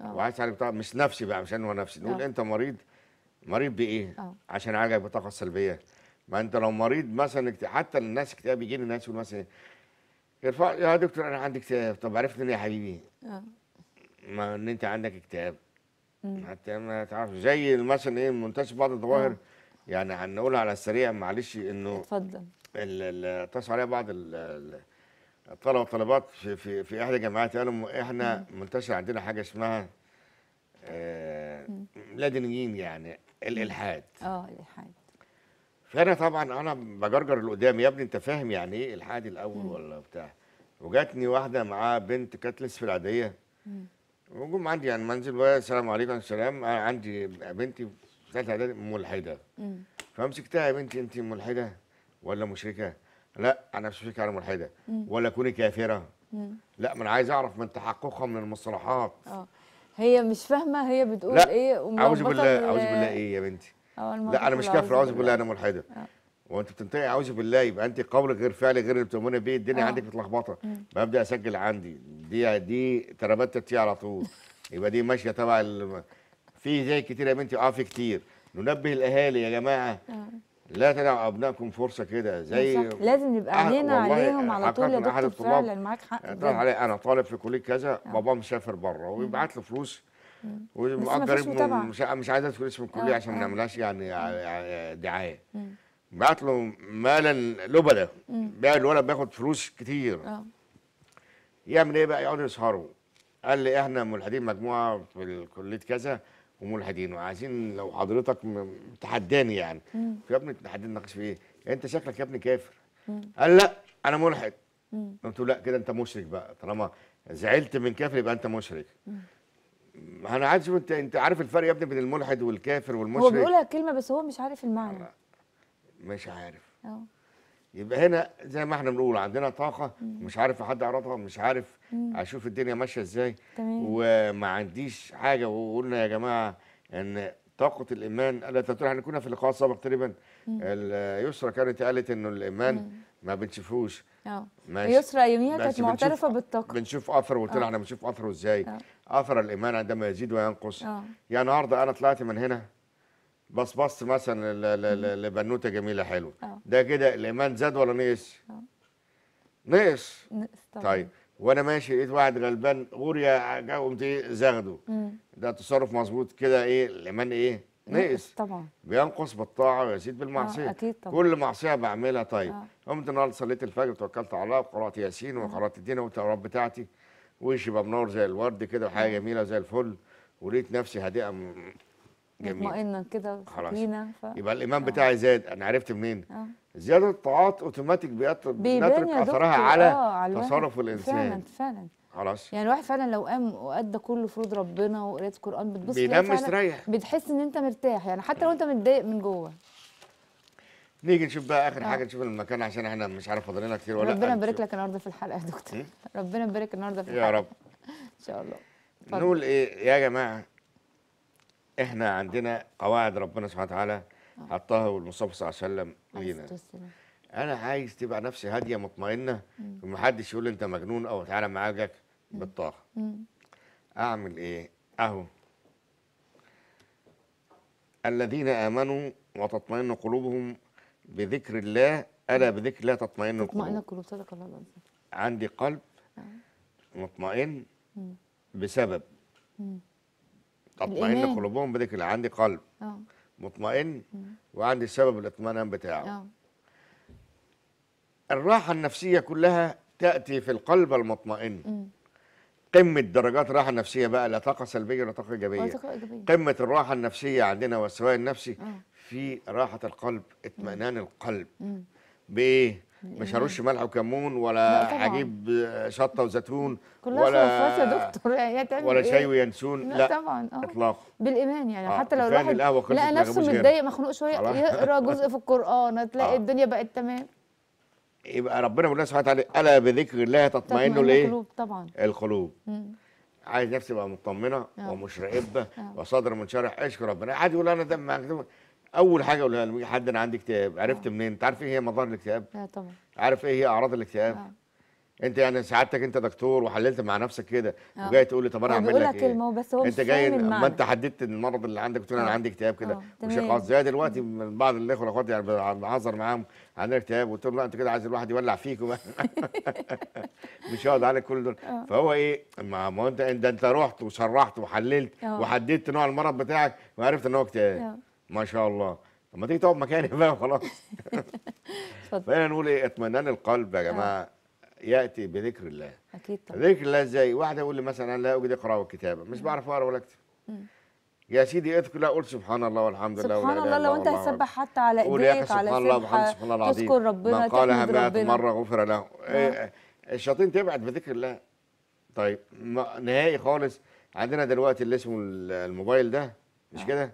آه. وعايز تعالج بطاقه مش نفسي بقى مش هو نفسي نقول آه. انت مريض مريض بايه؟ أوه. عشان عالجك بطاقه سلبيه ما انت لو مريض مثلا حتى الناس اكتئاب يجي لي ناس يقول مثلا يرفع يا دكتور انا عندي اكتئاب طب عرفت ان يا حبيبي اه ما ان انت عندك اكتئاب حتى ما تعرف زي مثلا ايه منتشر بعض الظواهر آه. يعني هنقول على السريع معلش انه اتفضل اتصلوا عليا بعض الطلبه والطلبات في في في احدى الجامعات قالوا احنا منتشر عندنا حاجه اسمها آه لادنيين يعني الالحاد اه الالحاد فانا طبعا انا بجرجر اللي يا ابني انت فاهم يعني ايه الحاد الاول مم. ولا بتاع وجاتني واحده معاها بنت كانت لسه في العاديه وجم عندي يعني منزل السلام عليكم السلام انا آه، عندي بنتي ثالثه اعدادي ملحده مم. فمسكتها يا بنتي انت ملحده ولا مشركه؟ لا انا مش مشركه انا ملحده مم. ولا كوني كافره مم. لا ما انا عايز اعرف من تحققها من المصطلحات اه هي مش فاهمه هي بتقول لا. ايه اعوذ بالله اعوذ بالله ايه يا بنتي؟ لا انا مش كافره اعوذ بالله انا ملحده آه. وانت بتنتهي اعوذ بالله يبقى انت قولك غير فعلي غير اللي بتؤمن بيه الدنيا أوه. عندك متلخبطه ببدا اسجل عندي دي دي تربتت فيها على طول يبقى دي ماشيه تبع في زي كتير يا بنتي اه في كتير ننبه الاهالي يا جماعه آه. لا تدعوا ابنائكم فرصه كده زي بالزبط. آه، لازم يبقى عينينا عليهم على طول يا دكتور فعلا معاك حق علي انا طالب في كليه كذا آه. باباه مسافر بره ويبعت له فلوس ومأجر ابنه مش, مش عايز ادخل اسم الكليه عشان ما نعملهاش يعني دعايه بعت له مالا لبلا بقى الولد بياخد فلوس كتير آه. يعمل ايه بقى يقعدوا يسهروا قال لي احنا ملحدين مجموعه في كليه كذا وملحدين وعايزين لو حضرتك تحداني يعني يا ابني تحداني ناقش في ايه؟ يعني انت شكلك يا ابني كافر قال لا انا ملحد قلت له لا كده انت مشرك بقى طالما زعلت من كافر يبقى انت مشرك انا عايز انت انت عارف الفرق يا ابني بين الملحد والكافر والمشرك هو بيقولها كلمه بس هو مش عارف المعنى مش عارف اه يبقى هنا زي ما احنا بنقول عندنا طاقه مش عارف حد اعرضها مش عارف اشوف الدنيا ماشيه ازاي وما عنديش حاجه وقلنا يا جماعه ان طاقه الايمان الا تطرح احنا كنا في اللقاء السابق تقريبا يسرا كانت قالت انه الايمان مم. ما بنشوفوش اه يسرى يمينها كانت معترفه بالطاقه بنشوف اثر قلت لها آه. احنا بنشوف اثره ازاي آه. اثر الايمان عندما يزيد وينقص أوه. يعني النهارده انا طلعت من هنا بس بص مثلا لبنوته جميله حلوه اه. ده كده الايمان زاد ولا نقص؟ اه. نقص طيب وانا ماشي لقيت واحد غلبان غوريا قمت ايه زغده ده تصرف مظبوط كده ايه الايمان ايه؟ نقص طبعا بينقص بالطاعه ويزيد بالمعصيه آه اكيد طبعا كل معصيه بعملها طيب اه. قمت النهارده صليت الفجر توكلت على الله وقرات ياسين وقرات الدين رب بتاعتي وشي بقى منور زي الورد كده وحاجه جميله زي الفل ولقيت نفسي هادئه جميل كده سكينه ف... يبقى الايمان آه. بتاعي زاد انا عرفت منين آه. زياده الطاعات اوتوماتيك بيترك اثرها على, آه على تصرف الانسان فعلا فعلا خلاص يعني الواحد فعلا لو قام وادى كل فروض ربنا وقرات القران بتبص بينام مستريح بتحس ان انت مرتاح يعني حتى لو انت متضايق من جوه نيجي نشوف بقى اخر أوه. حاجه نشوف المكان عشان احنا مش عارف فاضلنا كتير ولا ربنا يبارك لك النهارده في الحلقه يا دكتور ربنا يبارك النهارده في الحلقه يا رب ان شاء الله نقول ايه يا جماعه احنا عندنا قواعد ربنا سبحانه وتعالى آه. حطها والمصطفى صلى الله عليه وسلم لينا انا عايز تبقى نفسي هاديه مطمئنه ومحدش يقول لي انت مجنون او تعالى معاك بالطاقه اعمل ايه اهو الذين امنوا وتطمئن قلوبهم بذكر الله الا بذكر الله تطمئن القلوب تطمئن القلوب صدق الله العظيم عندي قلب آه. مطمئن بسبب اطمئن قلوبهم بدك اللي عندي قلب أوه. مطمئن وعندي سبب الاطمئنان بتاعه أوه. الراحه النفسيه كلها تاتي في القلب المطمئن مم. قمه درجات الراحه النفسيه بقى لا طاقه سلبيه ولا طاقه ايجابيه قمه الراحه النفسيه عندنا والسواء النفسي أوه. في راحه القلب اطمئنان القلب بايه مش إيه. هرش ملح وكمون ولا هجيب آه، شطه وزيتون ولا يا دكتور ولا شاي إيه؟ وينسون لا, طبعا اه اطلاقا بالايمان يعني آه. حتى لو الواحد لقى يعني، نفسه متضايق مخنوق شويه يقرا جزء في القران تلاقي آه. الدنيا بقت تمام يبقى ربنا بيقول لنا سبحانه وتعالى الا بذكر الله تطمئن الايه؟ القلوب طبعا القلوب عايز نفسي بقى مطمنه آه. ومش آه. وصدر منشرح اشكر ربنا عادي يقول انا دم اول حاجه اقولها حد انا عندي اكتئاب عرفت آه. منين انت عارف ايه هي مظاهر الاكتئاب اه طبعا عارف ايه هي اعراض الاكتئاب آه. انت يعني سعادتك انت دكتور وحللت مع نفسك كده آه. وجاي تقول لي طب انا اعمل لك ايه كلمه بس هو انت جاي ما انت حددت المرض اللي عندك قلت انا آه. عندي اكتئاب كده آه. مش خلاص زي دلوقتي من بعض الاخوه الاخوات يعني بعذر معاهم عندنا اكتئاب قلت له لا انت كده عايز الواحد يولع فيك مش هقعد عليك كل دول آه. فهو ايه ما انت انت رحت وشرحت وحللت آه. وحددت نوع المرض بتاعك وعرفت ان هو اكتئاب آه. ما شاء الله طب ما تيجي تقعد مكاني بقى خلاص فانا نقول ايه اطمئنان القلب يا جماعه آه. ياتي بذكر الله اكيد طبعا ذكر الله ازاي واحده يقول لي مثلا لا اجد اقرا الكتابه مش بعرف اقرا ولا اكتب يا سيدي اذكر لا قول سبحان الله والحمد لله سبحان الله لو انت هتسبح حتى على ايديك على سبحان الله وبحمد سبحان الله العظيم تذكر ربنا من قالها 100 مره غفر له آه. إيه، إيه، الشياطين تبعد بذكر الله طيب نهائي خالص عندنا دلوقتي اللي اسمه الموبايل ده مش آه. كده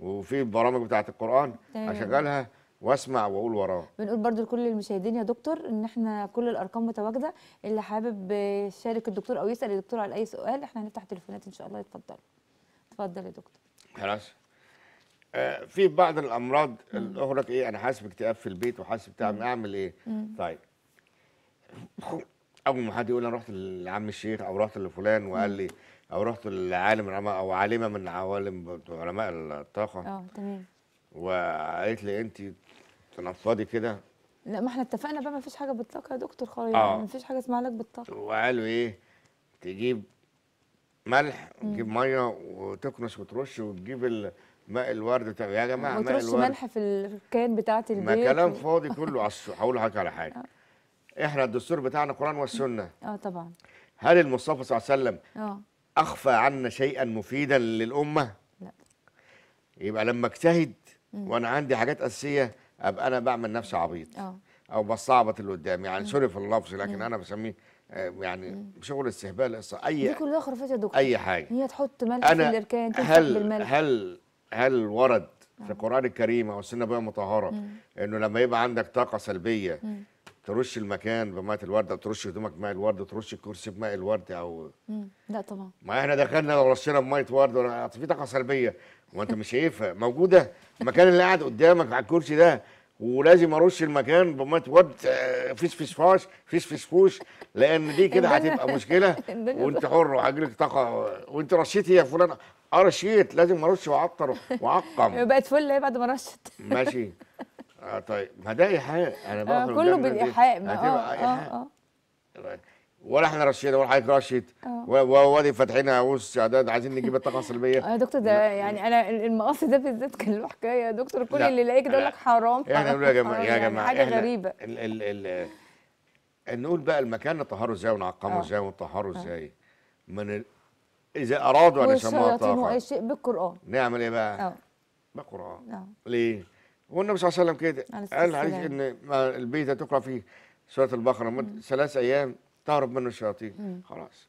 وفي برامج بتاعه القران اشغلها واسمع واقول وراه بنقول برضو لكل المشاهدين يا دكتور ان احنا كل الارقام متواجده اللي حابب يشارك الدكتور او يسال الدكتور على اي سؤال احنا هنفتح تليفونات ان شاء الله يتفضل اتفضل يا دكتور خلاص آه، في بعض الامراض الاخرى ايه انا حاسس باكتئاب في البيت وحاسس بتاع اعمل ايه مم. طيب اول ما حد يقول انا رحت لعم الشيخ او رحت لفلان وقال لي او رحت لعالم او عالمه من عوالم علماء الطاقه اه تمام وقالت لي انت تنفضي كده لا ما احنا اتفقنا بقى ما فيش حاجه بالطاقه يا دكتور خالص آه. يعني ما فيش حاجه اسمها علاج بالطاقه وقالوا ايه تجيب ملح وتجيب ميه وتكنس وترش وتجيب ماء الورد طب يا جماعه ماء الورد ملح في الكان بتاعت البيت ما كلام فاضي كله هقول لحضرتك على حاجه آه. احنا الدستور بتاعنا القران والسنه اه طبعا هل المصطفى صلى الله عليه وسلم اه اخفى عنا شيئا مفيدا للامه لا يبقى لما اجتهد وانا عندي حاجات اساسيه ابقى انا بعمل نفسي عبيط أوه. او بستعبط اللي قدامي يعني سوري في اللفظ لكن مم. انا بسميه آه، يعني مم. شغل استهبال اي دي كلها خرافات يا دكتور اي حاجه هي تحط ملح في الاركان تمسك بالملح هل هل ورد في آه. القران الكريم او السنه النبويه المطهره انه لما يبقى عندك طاقه سلبيه مم. ترش المكان بماء الورده ترش هدومك بماء الورد وترش الكرسي بماء الورد او لا طبعا ما احنا دخلنا ورشينا بماء ورد في طاقه سلبيه هو انت مش شايفها موجوده المكان اللي قاعد قدامك على الكرسي ده ولازم ارش المكان بماء ورد آه، فيش فيش فاش فيش فيش فوش لان دي كده هتبقى مشكله وانت حر وهجيلك طاقه وانت رشيتي إيه يا فلان اه رشيت لازم ارش واعطر واعقم بقت فل ايه بعد ما رشت ماشي اه طيب ما ده ايحاء انا آه كله بالايحاء ما آه،, اه اه اه ولا احنا رشينا ولا حضرتك رشيت ووادي فاتحين عروس اعداد عايزين نجيب الطاقه السلبيه آه، يا دكتور ده يعني انا المقص ده بالذات كان له حكايه يا دكتور كل اللي كده يقول لك حرام يعني يا جماعه يا يعني جماعه حاجه غريبه ال ال ال نقول بقى المكان نطهره ازاي ونعقمه آه. ازاي ونطهره ازاي من اذا ارادوا ان يسموها طهاره والشياطين شيء بالقران نعمل ايه بقى؟ اه بالقران ليه؟ والنبي صلى الله عليه وسلم كده قال عليه ان البيت تقرا فيه سوره البقره مد ثلاث ايام تهرب منه الشياطين خلاص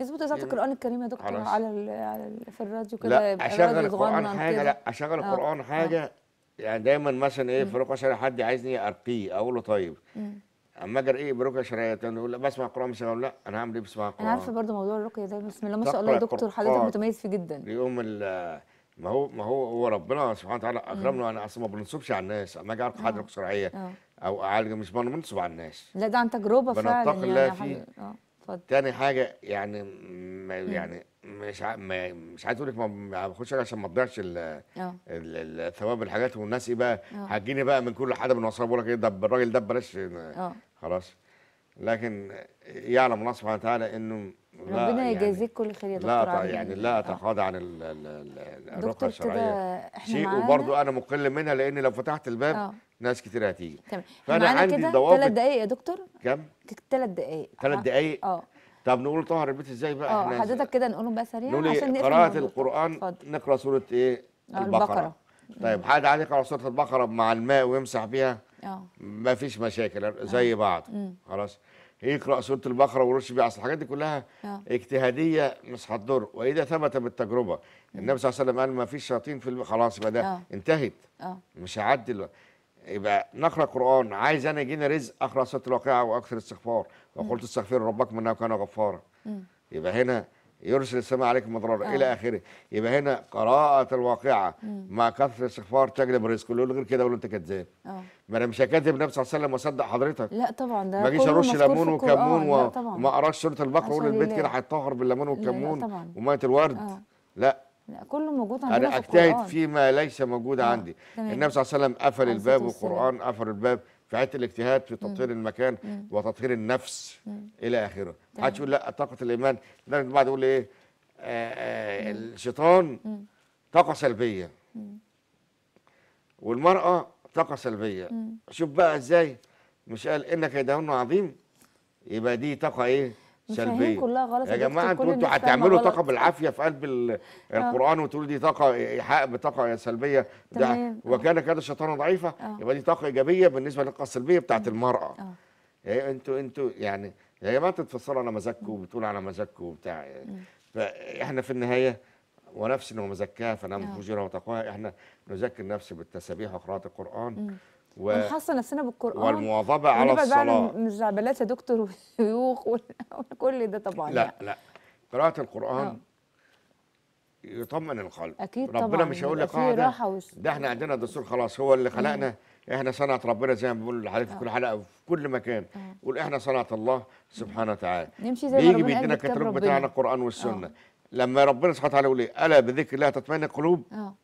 يظبط اذاعه يعني القران الكريم يا دكتور على ال على ال في الراديو كده لا اشغل القران حاجه لا اشغل آه. القران آه. حاجه يعني دايما مثلا ايه في رقعه شرعيه حد عايزني ارقيه اقول له طيب اما اجر ايه بركه شرعيه يقول لا بسمع القران مش لا انا هعمل ايه بسمع القران انا عارفه برضه موضوع الرقيه ده بسم الله ما شاء الله يا دكتور حضرتك متميز فيه جدا ال ما هو ما هو هو ربنا سبحانه وتعالى اكرمنا انا اصلا ما بنصبش على الناس اما اجي اعرف حد شرعيه آه. آه. او اعالج مش بنصب على الناس لا ده عن تجربه فعلا بنتقي الله يعني فيه اه اتفضل تاني حاجه يعني ما يعني مش ع... ما مش عايز اقول لك ما باخدش حاجه عشان ما تضيعش آه. الثواب الحاجات والناس ايه بقى هتجيني بقى من كل حاجه من وصلها بقول لك ايه ده الراجل ده بلاش خلاص لكن يعلم الله سبحانه وتعالى انه ربنا يعني يجازيك يعني كل خير يا دكتور طيب، لا يعني لا اتخاذ عن الرقعه الشرعيه شيء وبرضه انا مقل منها لان لو فتحت الباب أوه. ناس كتير هتيجي تمام فانا عندي ضوابط ثلاث دقائق يا دكتور كم؟ ثلاث دقائق ثلاث آه. دقائق اه طب نقول طهر البيت ازاي بقى اه حضرتك كده نقولهم بقى سريعا إيه؟ عشان نقفل قراءة القرآن نقرا سورة ايه؟ آه، البقرة, البقرة. طيب حد عليك يقرا سورة البقرة مع الماء ويمسح بيها؟ اه مفيش مشاكل آه. زي بعض خلاص يقرا سوره البقره ويرش بيها اصل الحاجات دي كلها أوه. اجتهاديه مش هتضر واذا ثبت بالتجربه النبي صلى الله عليه وسلم قال ما فيش شياطين في الب... خلاص يبقى ده آه. انتهت أوه. مش هعدي يبقى نقرا قران عايز انا يجينا رزق اقرا سوره الواقعه واكثر استغفار وقلت استغفر ربك انه كان غفارا يبقى هنا يرسل السماء عليكم مضرارا آه. الى اخره يبقى هنا قراءه الواقعه مم. مع كثره الاستغفار تجلب الرزق كله يقول غير كده اقول انت كذاب آه. ما انا مش هكذب نفسي عليه وسلم واصدق حضرتك لا طبعا ده ما اجيش ارش ليمون وكمون وما اقراش سوره البقره واقول البيت كده هيتطهر بالليمون والكمون وميه الورد آه. لا لا كله موجود عندنا انا اجتهد فيما ليس موجود آه. عندي النبي صلى الله عليه وسلم قفل الباب والقران قفل الباب ساعات الاجتهاد في تطهير المكان وتطهير النفس الى اخره حد يقول لا طاقه الايمان لدرجه بعد يقول ايه آه، آه، الشيطان طاقه سلبيه والمراه طاقه سلبيه شوف بقى ازاي مش قال انك يدهن عظيم يبقى دي طاقه ايه سلبيه كلها غلط يا جماعه انتوا انتوا هتعملوا طاقه بالعافيه في قلب آه. القران وتقولوا دي طاقه ايحاء بطاقه سلبيه ده وكان كده الشيطان ضعيفه آه. يبقى دي طاقه ايجابيه بالنسبه للطاقه السلبيه بتاعت آه. المراه يعني انتوا انتوا يعني يا جماعه تتفصلوا على مزاجكم وبتقولوا على مزاجكم وبتاع فاحنا في النهايه ونفس ومزكاها فنعم فجرها وتقواها احنا نزكي النفس بالتسابيح وقراءه القران و... ونحصل نفسنا بالقران والمواظبه على الصلاه مزعبلات يا دكتور وشيوخ وكل ده طبعا لا يعني. لا قراءه القران أوه. يطمن القلب اكيد ربنا طبعا ربنا مش هيقول لك اه ده, احنا عندنا دستور خلاص هو اللي خلقنا مم. احنا صنعه ربنا زي ما بقول لحضرتك في آه. كل حلقه وفي كل مكان آه. قول احنا صنعه الله سبحانه وتعالى نمشي زي بيجي بيدينا كتاب بتاعنا القران والسنه أوه. لما ربنا سبحانه وتعالى يقول ايه الا بذكر الله تطمئن القلوب آه.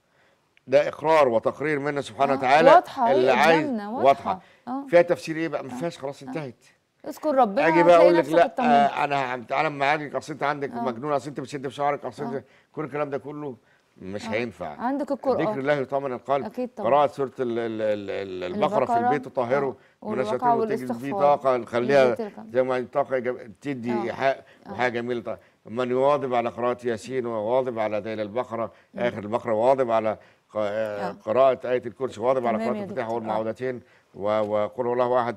ده اقرار وتقرير منه سبحانه آه، وتعالى واضحه اللي عايز واضحه, واضحة. آه. فيها تفسير ايه بقى ما آه. فيهاش خلاص آه. انتهت اذكر ربنا اجي بقى اقول لك لا آه انا تعالى معاك اصل انت عندك آه. مجنون اصل انت بتشد في شعرك اصل آه. كل الكلام ده كله مش آه. هينفع عندك القران ذكر الله يطمن القلب اكيد طبعا قراءه سوره البقره في البيت تطهره آه. من الشياطين وتجد فيه طاقه نخليها زي ما طاقه تدي آه. حاجه جميله طبعا. من يواظب على قراءة ياسين وواظب على ذيل البقرة آخر البقرة واظب على آه، آه. قراءه ايه الكرسي واضب على قراءه الفاتحه آه. والمعوذتين وقل هو الله واحد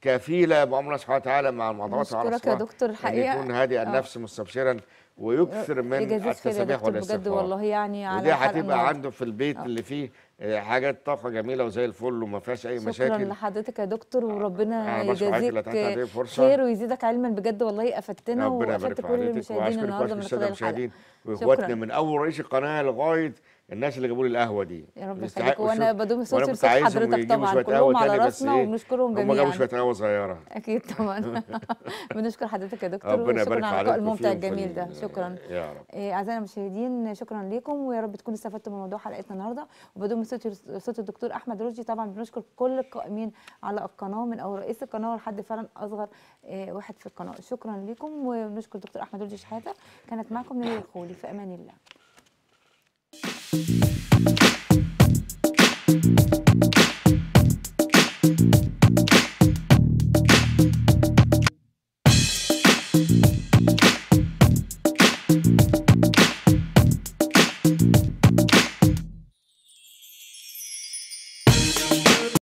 كفيله بامر الله سبحانه وتعالى مع المعضلات على الصلاه يا دكتور الحقيقه يعني يكون هادئ النفس مستبشرا ويكثر من التسبيح والاستغفار بجد والله يعني على ودي هتبقى عنده في البيت أوه. اللي فيه حاجات طاقه جميله وزي الفل وما فيهاش اي شكرا مشاكل شكرا لحضرتك يا دكتور وربنا يجازيك خير ويزيدك علما بجد والله افدتنا وافدت كل المشاهدين النهارده من خلال الحلقه واخواتنا من اول رئيس القناه لغايه الناس اللي جابوا لي القهوه دي يا رب يخليك وانا بدوم صوتي لصوت حضرتك طبعا كلهم على راسنا إيه، وبنشكرهم جميعا هم جابوا شويه قهوه صغيره اكيد طبعا بنشكر حضرتك يا دكتور ربنا يبارك على اللقاء الممتع الجميل ده شكرا يا رب إيه، اعزائنا اعزائي المشاهدين شكرا ليكم ويا رب تكونوا استفدتوا من موضوع حلقتنا النهارده وبدوم صوتي صوت الدكتور احمد رشدي طبعا بنشكر كل القائمين على القناه من اول رئيس القناه لحد فعلا اصغر إيه، واحد في القناه شكرا ليكم وبنشكر الدكتور احمد رشدي شحاته كانت معكم نيل الخولي في امان الله Thank you.